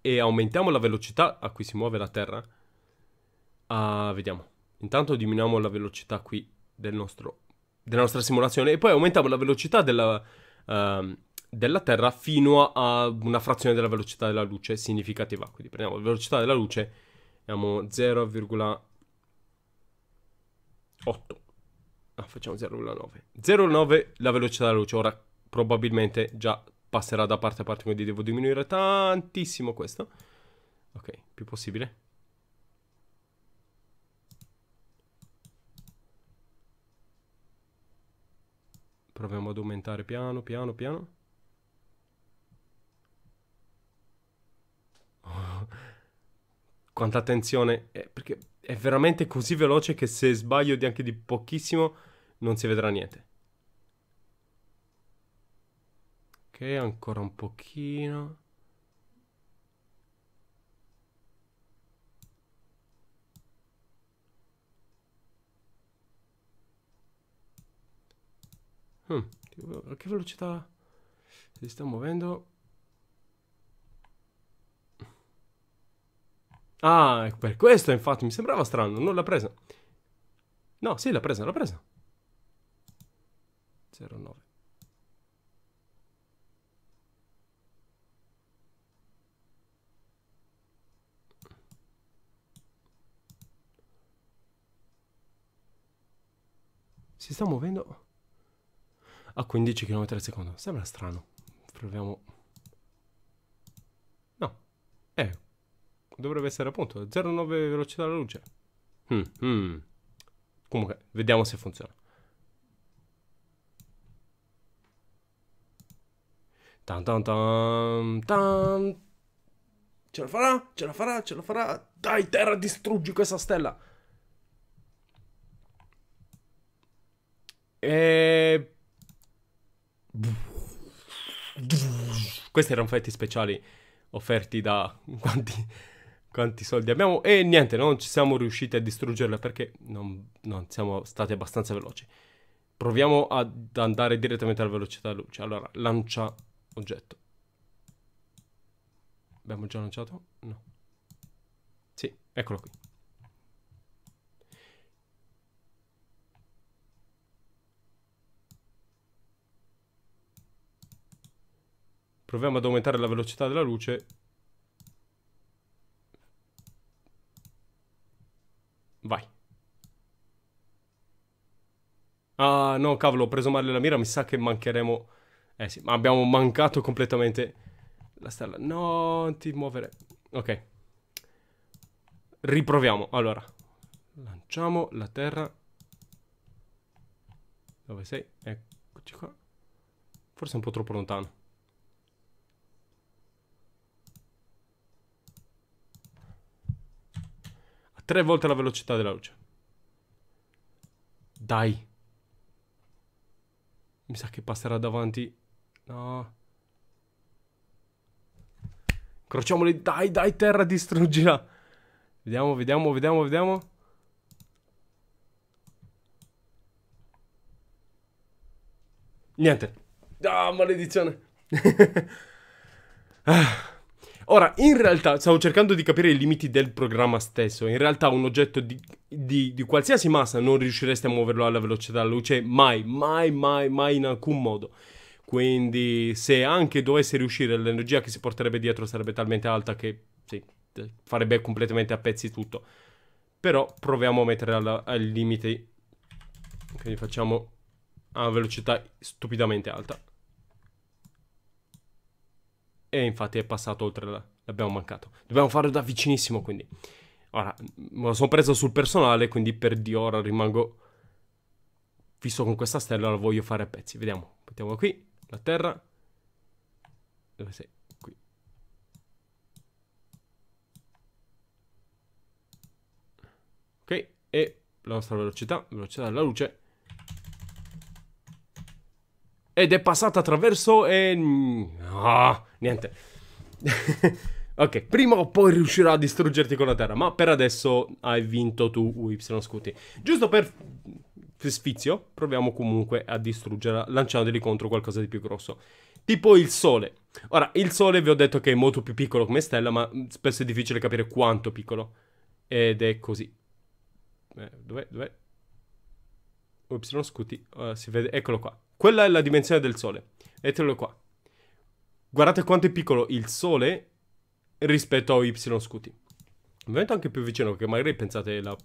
e aumentiamo la velocità a cui si muove la Terra, uh, vediamo. Intanto diminuiamo la velocità qui del nostro, della nostra simulazione e poi aumentiamo la velocità della, uh, della Terra fino a una frazione della velocità della luce significativa. Quindi prendiamo la velocità della luce, abbiamo 0,8. Ah, facciamo 0,9. 0,9 la velocità della luce. Ora probabilmente già passerà da parte a parte, quindi devo diminuire tantissimo questo. Ok, più possibile. Proviamo ad aumentare piano, piano, piano. Oh, [laughs] quanta attenzione, è, eh, perché è veramente così veloce che se sbaglio di anche di pochissimo non si vedrà niente. Ok, ancora un pochino. Hmm, a che velocità si sta muovendo? Ah, per questo infatti mi sembrava strano, non l'ha presa. No, sì, l'ha presa, l'ha presa. 09. Si sta muovendo a 15 km al secondo. Sembra strano. Proviamo. No. Eh. Dovrebbe essere appunto 0,9 velocità della luce. Mm, mm. Comunque, vediamo se funziona. Tan tan tan tan. Ce la farà, ce la farà, ce la farà. Dai, Terra, distruggi questa stella. E eh, questi erano effetti speciali offerti da quanti, quanti soldi abbiamo. E niente, non ci siamo riusciti a distruggerla perché non, non siamo stati abbastanza veloci. Proviamo ad andare direttamente alla velocità della luce. Allora, lancia oggetto. Abbiamo già lanciato? No. Sì, eccolo qui. Proviamo ad aumentare la velocità della luce. Vai. Ah, no, cavolo, ho preso male la mira. Mi sa che mancheremo... Eh sì, ma abbiamo mancato completamente la stella. No, non ti muovere. Ok. Riproviamo. Allora, lanciamo la terra. Dove sei? Eccoci qua. Forse un po' troppo lontano. Tre volte la velocità della luce. Dai. Mi sa che passerà davanti. No. Crociamoli. Dai, dai, terra, distruggila. Vediamo, vediamo, vediamo, vediamo. Niente. Ah, maledizione. [laughs] ah. Ora, in realtà, stavo cercando di capire i limiti del programma stesso. In realtà, un oggetto di, di, di qualsiasi massa non riuscireste a muoverlo alla velocità della luce mai, mai, mai, mai in alcun modo. Quindi, se anche dovesse riuscire, l'energia che si porterebbe dietro sarebbe talmente alta che sì, eh, farebbe completamente a pezzi tutto. Però proviamo a mettere alla, al limite. Quindi facciamo a velocità stupidamente alta. E infatti è passato oltre la... l'abbiamo mancato. Dobbiamo farlo da vicinissimo, quindi. Ora, me lo sono preso sul personale, quindi per di ora rimango... Visto con questa stella la voglio fare a pezzi. Vediamo. Mettiamo qui, la terra. Dove sei? Qui. Ok, e la nostra velocità, velocità della luce. Ed è passata attraverso e... Ah, Niente. [laughs] ok, prima o poi riuscirò a distruggerti con la Terra, ma per adesso hai vinto tu, UY Scuti. Giusto per sfizio, proviamo comunque a distruggerla lanciandoli contro qualcosa di più grosso. Tipo il Sole. Ora, il Sole vi ho detto che è molto più piccolo come stella, ma spesso è difficile capire quanto piccolo. Ed è così. Eh, dov'è? Dov'è? Y scuti. Uh, si vede. Eccolo qua. Quella è la dimensione del Sole. Eccolo qua. Guardate quanto è piccolo il Sole rispetto a Y scuti. Ovviamente anche più vicino, perché magari pensate la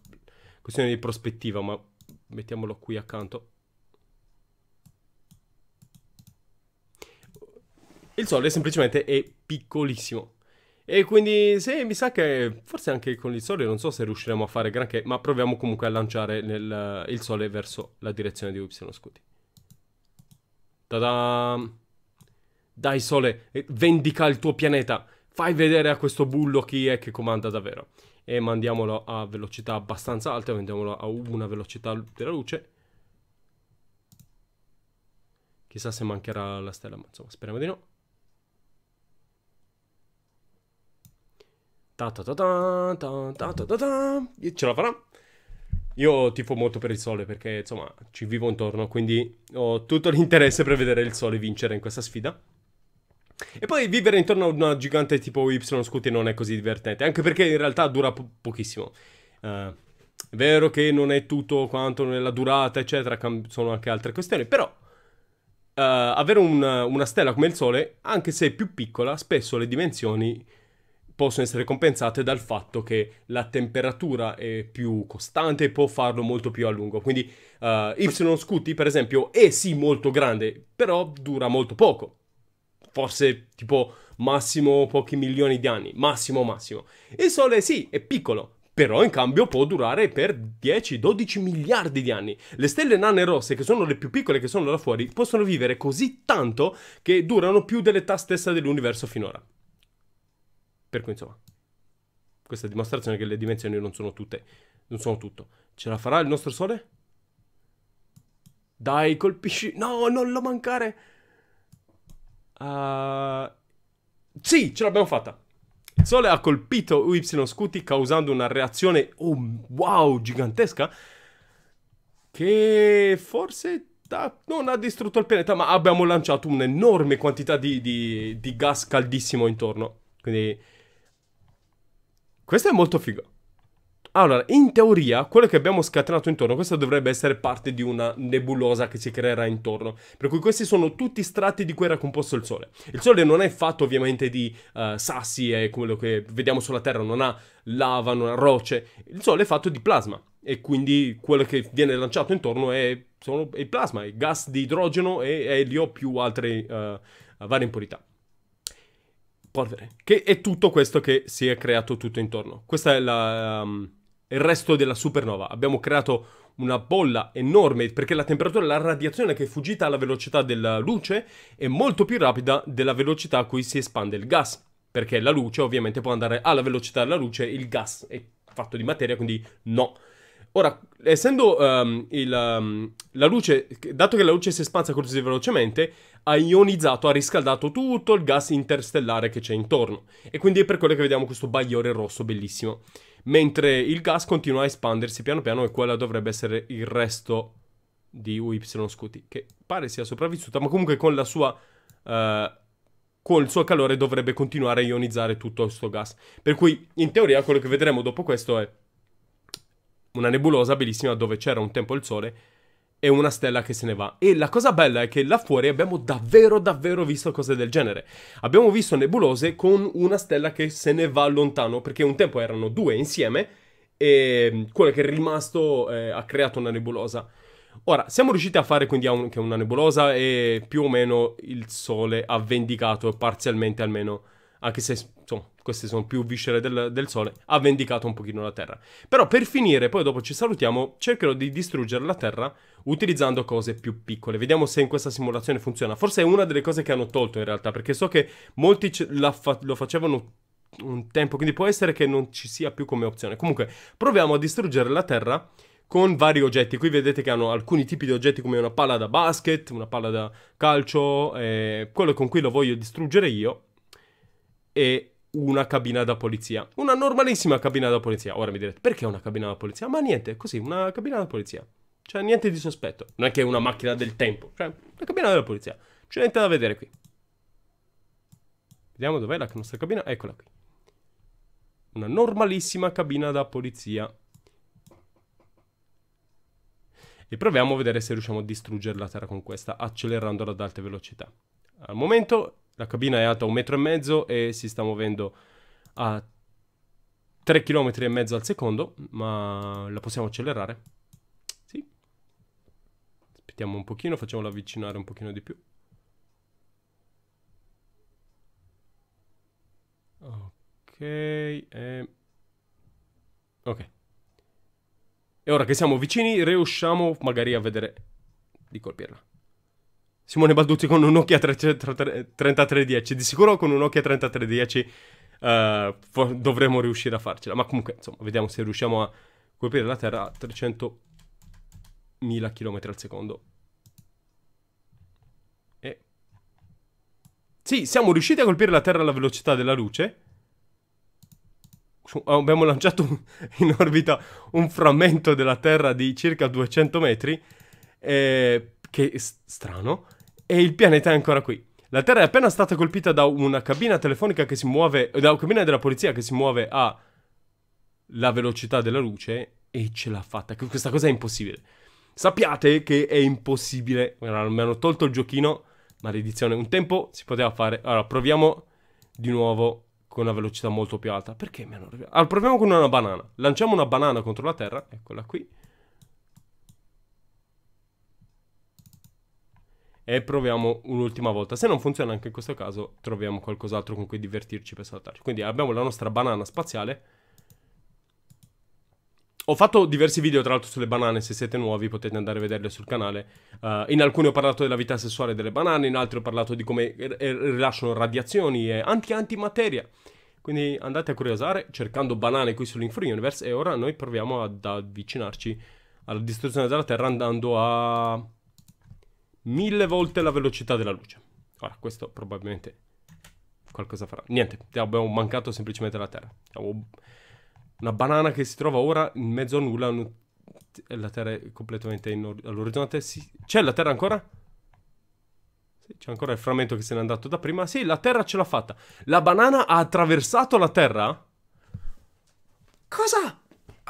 questione di prospettiva, ma mettiamolo qui accanto. Il Sole semplicemente è piccolissimo. E quindi sì, mi sa che forse anche con il Sole non so se riusciremo a fare granché, ma proviamo comunque a lanciare nel, il Sole verso la direzione di Y scuti. Ta-da! Dai Sole, eh, vendica il tuo pianeta. Fai vedere a questo bullo chi è che comanda davvero. E mandiamolo a velocità abbastanza alta, mandiamolo a una velocità della luce. Chissà se mancherà la stella, ma insomma speriamo di no. Ta ta ta ta ta ta ta ta ta. Ce la farà. Io tifo molto per il sole perché insomma ci vivo intorno, quindi ho tutto l'interesse per vedere il sole vincere in questa sfida. E poi vivere intorno a una gigante tipo Y Scooty non è così divertente, anche perché in realtà dura po- pochissimo. Uh, è vero che non è tutto quanto nella durata, eccetera, cam- sono anche altre questioni, però uh, avere un, una stella come il Sole, anche se più piccola, spesso le dimensioni possono essere compensate dal fatto che la temperatura è più costante e può farlo molto più a lungo. Quindi uh, Y Scooty, per esempio, è sì molto grande, però dura molto poco forse tipo massimo pochi milioni di anni, massimo massimo. Il Sole sì, è piccolo, però in cambio può durare per 10-12 miliardi di anni. Le stelle nane rosse, che sono le più piccole che sono là fuori, possono vivere così tanto che durano più dell'età stessa dell'universo finora. Per cui insomma, questa dimostrazione che le dimensioni non sono tutte, non sono tutto. Ce la farà il nostro Sole? Dai, colpisci... No, non lo mancare! Eh, sì, ce l'abbiamo fatta. Il Sole ha colpito UY Scuti causando una reazione, oh, wow, gigantesca, che forse non ha distrutto il pianeta, ma abbiamo lanciato un'enorme quantità di, di, di gas caldissimo intorno. Quindi... Questo è molto figo. Allora, in teoria, quello che abbiamo scatenato intorno, questo dovrebbe essere parte di una nebulosa che si creerà intorno. Per cui questi sono tutti strati di cui era composto il Sole. Il Sole non è fatto ovviamente di uh, sassi e quello che vediamo sulla Terra, non ha lava, non ha rocce. Il Sole è fatto di plasma e quindi quello che viene lanciato intorno è, sono, è il plasma, il gas di idrogeno e elio più altre uh, varie impurità polvere, che è tutto questo che si è creato tutto intorno. Questa è la, um, il resto della supernova. Abbiamo creato una bolla enorme perché la temperatura la radiazione che è fuggita alla velocità della luce è molto più rapida della velocità a cui si espande il gas. Perché la luce ovviamente può andare alla velocità della luce, il gas è fatto di materia, quindi no. Ora, essendo um, il, um, la luce, dato che la luce si espansa così velocemente, ha ionizzato, ha riscaldato tutto il gas interstellare che c'è intorno. E quindi è per quello che vediamo questo bagliore rosso bellissimo mentre il gas continua a espandersi piano piano e quella dovrebbe essere il resto di UY Scuti, che pare sia sopravvissuta, ma comunque con la sua... Uh, eh, con il suo calore dovrebbe continuare a ionizzare tutto questo gas. Per cui, in teoria, quello che vedremo dopo questo è una nebulosa bellissima dove c'era un tempo il sole e una stella che se ne va. E la cosa bella è che là fuori abbiamo davvero davvero visto cose del genere. Abbiamo visto nebulose con una stella che se ne va lontano, perché un tempo erano due insieme e quello che è rimasto eh, ha creato una nebulosa. Ora, siamo riusciti a fare quindi anche una nebulosa e più o meno il Sole ha vendicato parzialmente almeno anche se insomma, queste sono più viscere del, del, sole, ha vendicato un pochino la Terra. Però per finire, poi dopo ci salutiamo, cercherò di distruggere la Terra utilizzando cose più piccole. Vediamo se in questa simulazione funziona. Forse è una delle cose che hanno tolto in realtà, perché so che molti fa lo facevano un tempo, quindi può essere che non ci sia più come opzione. Comunque, proviamo a distruggere la Terra con vari oggetti. Qui vedete che hanno alcuni tipi di oggetti come una palla da basket, una palla da calcio, eh, quello con cui lo voglio distruggere io e una cabina da polizia. Una normalissima cabina da polizia. Ora mi direte, perché una cabina da polizia? Ma niente, così, una cabina da polizia. Cioè, niente di sospetto. Non è che è una macchina del tempo. Cioè, una cabina della polizia. C'è niente da vedere qui. Vediamo dov'è la nostra cabina. Eccola qui. Una normalissima cabina da polizia. E proviamo a vedere se riusciamo a distruggere la terra con questa, accelerandola ad alte velocità. Al momento la cabina è alta un metro e mezzo e si sta muovendo a 3 km e mezzo al secondo, ma la possiamo accelerare. Sì. Aspettiamo un pochino, facciamola avvicinare un pochino di più. Ok, e... ok. E ora che siamo vicini riusciamo magari a vedere di colpirla. Simone Balduti con un Nokia 3310. Di sicuro con un Nokia 3310 eh, dovremo riuscire a farcela. Ma comunque, insomma, vediamo se riusciamo a colpire la Terra a 300.000 km al secondo. E... Sì, siamo riusciti a colpire la Terra alla velocità della luce. Abbiamo lanciato [laughs] in orbita un frammento della Terra di circa 200 metri. Eh, che strano e il pianeta è ancora qui. La Terra è appena stata colpita da una cabina telefonica che si muove, da una cabina della polizia che si muove a la velocità della luce e ce l'ha fatta. Questa cosa è impossibile. Sappiate che è impossibile. Allora, mi hanno tolto il giochino. Maledizione, un tempo si poteva fare. Allora, proviamo di nuovo con una velocità molto più alta. Perché mi hanno... Allora, proviamo con una banana. Lanciamo una banana contro la Terra. Eccola qui. e proviamo un'ultima volta. Se non funziona anche in questo caso, troviamo qualcos'altro con cui divertirci per saltarci. Quindi abbiamo la nostra banana spaziale. Ho fatto diversi video tra l'altro sulle banane, se siete nuovi potete andare a vederle sul canale. Uh, in alcuni ho parlato della vita sessuale delle banane, in altri ho parlato di come rilasciano radiazioni e anti-antimateria. Quindi andate a curiosare cercando banane qui su Link for Universe e ora noi proviamo ad avvicinarci alla distruzione della Terra andando a mille volte la velocità della luce. Ora, questo probabilmente qualcosa farà. Niente, abbiamo mancato semplicemente la Terra. Abbiamo una banana che si trova ora in mezzo a nulla. La Terra è completamente or- all'orizzonte. Sì. C'è la Terra ancora? Sì, c'è ancora il frammento che se n'è andato da prima. Sì, la Terra ce l'ha fatta. La banana ha attraversato la Terra? Cosa?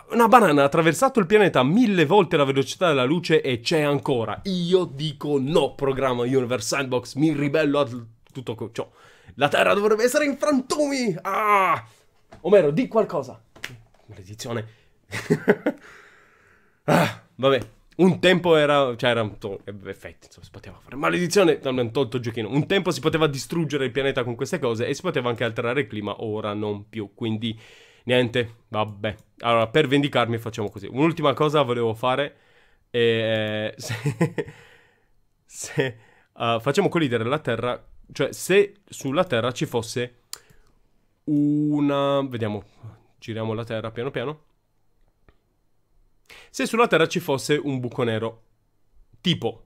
Una banana ha attraversato il pianeta mille volte la velocità della luce e c'è ancora. Io dico no, programma Universe Sandbox, mi ribello a tutto ciò. La Terra dovrebbe essere in frantumi! Ah! Omero, di qualcosa! Maledizione. [laughs] ah, vabbè. Un tempo era... Cioè, era un to- eh, effetti, insomma, si poteva fare... Maledizione! Hanno tolto il giochino. Un tempo si poteva distruggere il pianeta con queste cose e si poteva anche alterare il clima, ora non più. Quindi... Niente, vabbè. Allora, per vendicarmi facciamo così. Un'ultima cosa volevo fare. Eh, se, [laughs] se uh, facciamo collidere la Terra, cioè se sulla Terra ci fosse una... Vediamo, giriamo la Terra piano piano. Se sulla Terra ci fosse un buco nero, tipo,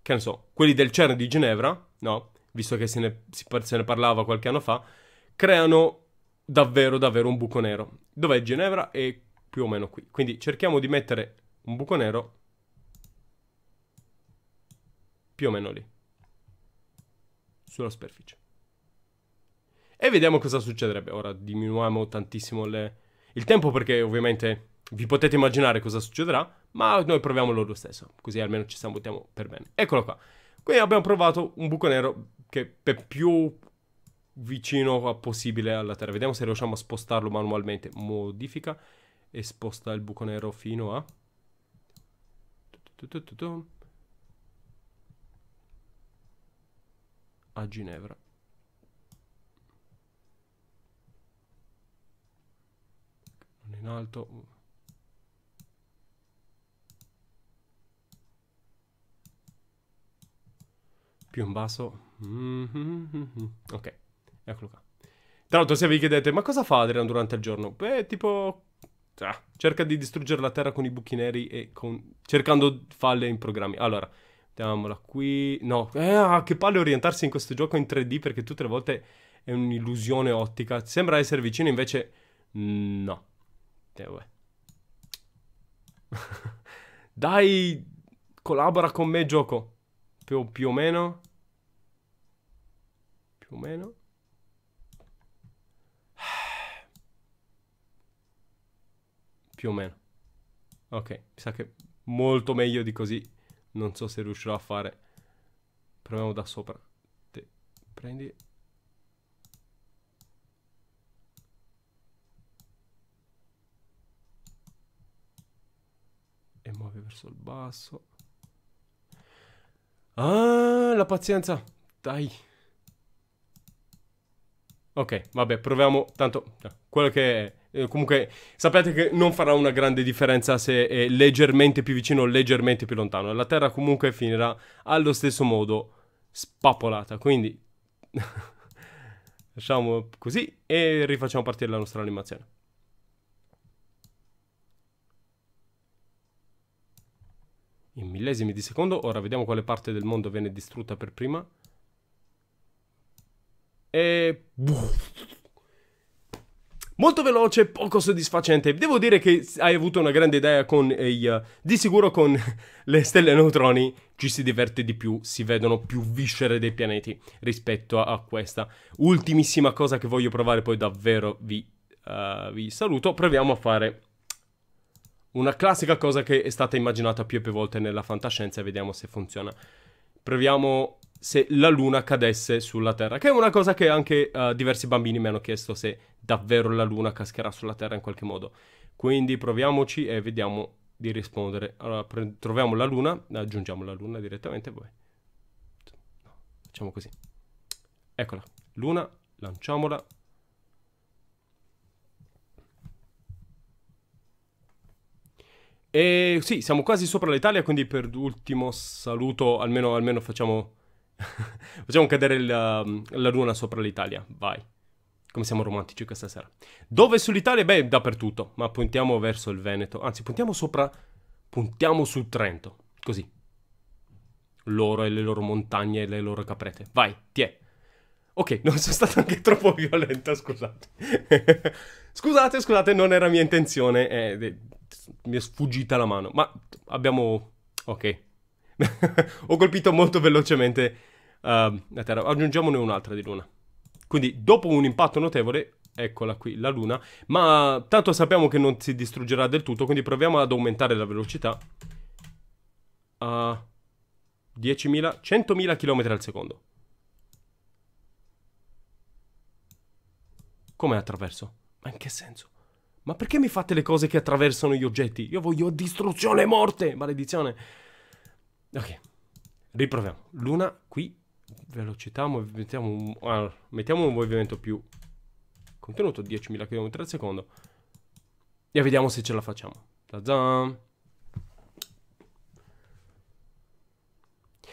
che ne so, quelli del CERN di Ginevra, no? Visto che se ne, se ne parlava qualche anno fa, creano davvero davvero un buco nero. Dov'è Ginevra? È più o meno qui. Quindi cerchiamo di mettere un buco nero più o meno lì, sulla superficie. E vediamo cosa succederebbe. Ora diminuiamo tantissimo le... il tempo perché ovviamente vi potete immaginare cosa succederà, ma noi proviamolo lo stesso, così almeno ci salutiamo per bene. Eccolo qua. Qui abbiamo provato un buco nero che per più vicino a possibile alla terra. Vediamo se riusciamo a spostarlo manualmente. Modifica e sposta il buco nero fino a... A Ginevra. Non in alto... Più in basso. Ok. Eccolo qua. Tra l'altro, se vi chiedete, ma cosa fa Adrian durante il giorno? Beh, tipo... Ah, cerca di distruggere la Terra con i buchi neri e con... cercando falle in programmi. Allora, mettiamola qui... No, eh, ah, che palle orientarsi in questo gioco in 3D perché tutte le volte è un'illusione ottica. Sembra essere vicino, invece... No. Eh, [laughs] Dai, collabora con me, gioco. Più, più o meno. Più o meno. Più o meno. Ok, mi sa che molto meglio di così. Non so se riuscirò a fare. Proviamo da sopra. Te prendi. E muovi verso il basso. Ah, la pazienza. Dai. Ok, vabbè, proviamo. Tanto, cioè, quello che è eh, comunque sapete che non farà una grande differenza se è leggermente più vicino o leggermente più lontano. La Terra comunque finirà allo stesso modo spappolata. Quindi [laughs] lasciamo così e rifacciamo partire la nostra animazione. In millesimi di secondo, ora vediamo quale parte del mondo viene distrutta per prima. E... Molto veloce, poco soddisfacente. Devo dire che hai avuto una grande idea con eh, di sicuro con [laughs] le stelle neutroni ci si diverte di più, si vedono più viscere dei pianeti rispetto a, a questa. Ultimissima cosa che voglio provare, poi davvero vi, uh, vi saluto. Proviamo a fare una classica cosa che è stata immaginata più e più volte nella fantascienza e vediamo se funziona. Proviamo se la luna cadesse sulla Terra, che è una cosa che anche uh, diversi bambini mi hanno chiesto se davvero la luna cascherà sulla Terra in qualche modo. Quindi proviamoci e vediamo di rispondere. Allora, pre- troviamo la luna, aggiungiamo la luna direttamente poi. facciamo così. Eccola, luna, lanciamola. E sì, siamo quasi sopra l'Italia, quindi per ultimo saluto, almeno, almeno facciamo [laughs] Facciamo cadere il, um, la luna sopra l'Italia, vai. Come siamo romantici questa sera. Dove sull'Italia? Beh, dappertutto, ma puntiamo verso il Veneto. Anzi, puntiamo sopra... Puntiamo sul Trento, così. Loro e le loro montagne e le loro caprete. Vai, tiè. Ok, [laughs] non sono stato anche troppo violenta, scusate. [laughs] scusate, scusate, non era mia intenzione. Eh, mi è sfuggita la mano. Ma abbiamo... Ok. Ho colpito molto velocemente uh, la Terra. Aggiungiamone un'altra di luna. Quindi dopo un impatto notevole, eccola qui la luna, ma tanto sappiamo che non si distruggerà del tutto, quindi proviamo ad aumentare la velocità a 10.000, 100.000 km al secondo. Come attraverso? Ma in che senso? Ma perché mi fate le cose che attraversano gli oggetti? Io voglio distruzione e morte! Maledizione! Ok, riproviamo. Luna qui velocità, mettiamo un, ah, mettiamo un movimento più contenuto, 10.000 km al secondo, e vediamo se ce la facciamo. Tazam.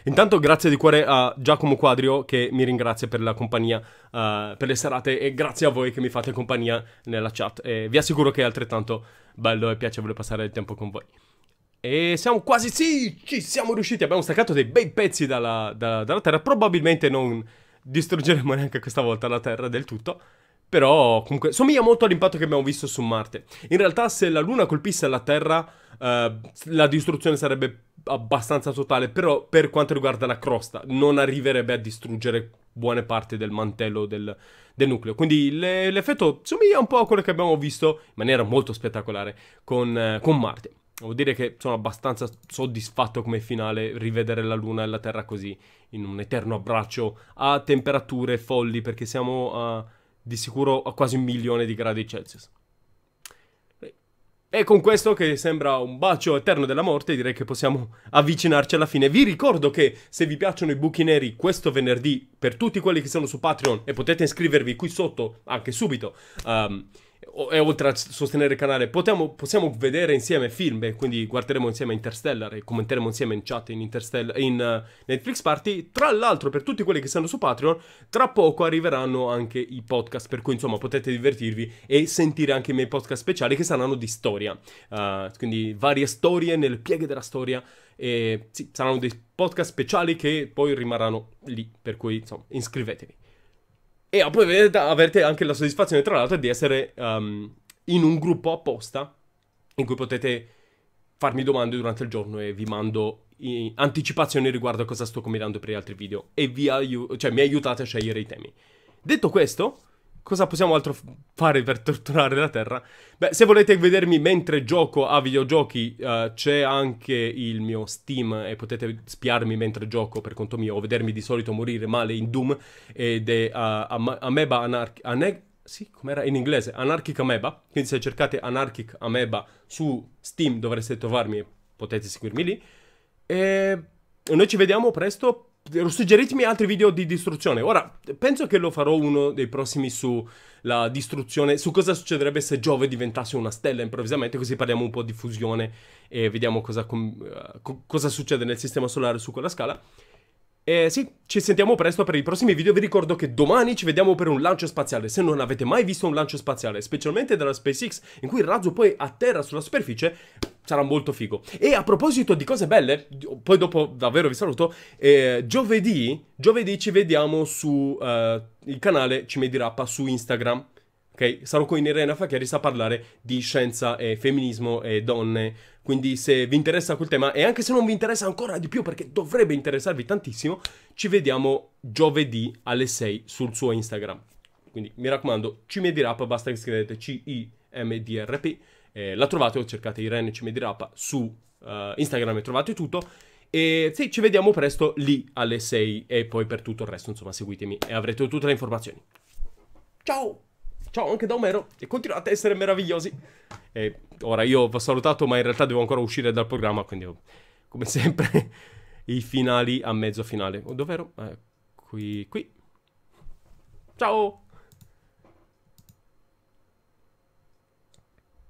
Intanto grazie di cuore a Giacomo Quadrio che mi ringrazia per la compagnia, uh, per le serate e grazie a voi che mi fate compagnia nella chat. E vi assicuro che è altrettanto bello e piacevole passare il tempo con voi. E siamo quasi, sì, ci siamo riusciti, abbiamo staccato dei bei pezzi dalla, da, dalla Terra, probabilmente non distruggeremo neanche questa volta la Terra del tutto, però comunque somiglia molto all'impatto che abbiamo visto su Marte. In realtà se la Luna colpisse la Terra eh, la distruzione sarebbe abbastanza totale, però per quanto riguarda la crosta non arriverebbe a distruggere buone parti del mantello del, del nucleo. Quindi l'effetto somiglia un po' a quello che abbiamo visto in maniera molto spettacolare con, eh, con Marte. Devo dire che sono abbastanza soddisfatto come finale rivedere la Luna e la Terra così, in un eterno abbraccio a temperature folli, perché siamo a, di sicuro a quasi un milione di gradi Celsius. E con questo, che sembra un bacio eterno della morte, direi che possiamo avvicinarci alla fine. Vi ricordo che se vi piacciono i buchi neri questo venerdì, per tutti quelli che sono su Patreon, e potete iscrivervi qui sotto, anche subito, um, e oltre a sostenere il canale, potiamo, possiamo vedere insieme film, beh, quindi guarderemo insieme Interstellar e commenteremo insieme in chat in, in uh, Netflix Party. Tra l'altro, per tutti quelli che stanno su Patreon, tra poco arriveranno anche i podcast, per cui insomma potete divertirvi e sentire anche i miei podcast speciali che saranno di storia. Uh, quindi varie storie nelle pieghe della storia e sì, saranno dei podcast speciali che poi rimarranno lì, per cui insomma iscrivetevi. E poi avrete anche la soddisfazione, tra l'altro, di essere um, in un gruppo apposta in cui potete farmi domande durante il giorno e vi mando anticipazioni riguardo a cosa sto combinando per gli altri video e vi aiu- cioè, mi aiutate a scegliere i temi. Detto questo, cosa possiamo altro fare per torturare la Terra? Beh, se volete vedermi mentre gioco a videogiochi, uh, c'è anche il mio Steam e potete spiarmi mentre gioco per conto mio o vedermi di solito morire male in Doom ed è uh, Ameba Anarch... Ane- sì, com'era in inglese? Anarchic Ameba. Quindi se cercate Anarchic Ameba su Steam dovreste trovarmi e potete seguirmi lì. E noi ci vediamo presto suggeritemi altri video di distruzione. Ora, penso che lo farò uno dei prossimi sulla distruzione, su cosa succederebbe se Giove diventasse una stella improvvisamente, così parliamo un po' di fusione e vediamo cosa, com- eh, cosa succede nel sistema solare su quella scala. E sì, ci sentiamo presto per i prossimi video. Vi ricordo che domani ci vediamo per un lancio spaziale. Se non avete mai visto un lancio spaziale, specialmente dalla SpaceX, in cui il razzo poi atterra sulla superficie, sarà molto figo. E a proposito di cose belle, poi dopo davvero vi saluto, eh, giovedì, giovedì, ci vediamo su eh, il canale Cime di su Instagram. Ok, sarò con Irena Facchiari a parlare di scienza e femminismo e donne quindi se vi interessa quel tema e anche se non vi interessa ancora di più perché dovrebbe interessarvi tantissimo, ci vediamo giovedì alle 6 sul suo Instagram. Quindi mi raccomando, CimediRap, basta che scrivete C-I-M-D-R-P, eh, la trovate o cercate Irene CimediRap su uh, Instagram e trovate tutto. E sì, ci vediamo presto lì alle 6 e poi per tutto il resto, insomma, seguitemi e avrete tutte le informazioni. Ciao! Ciao anche da Omero e continuate a essere meravigliosi. E ora io vi ho salutato, ma in realtà devo ancora uscire dal programma, quindi come [laughs] sempre i finali a mezzo finale. Dov'ero? Eh, qui, qui. Ciao!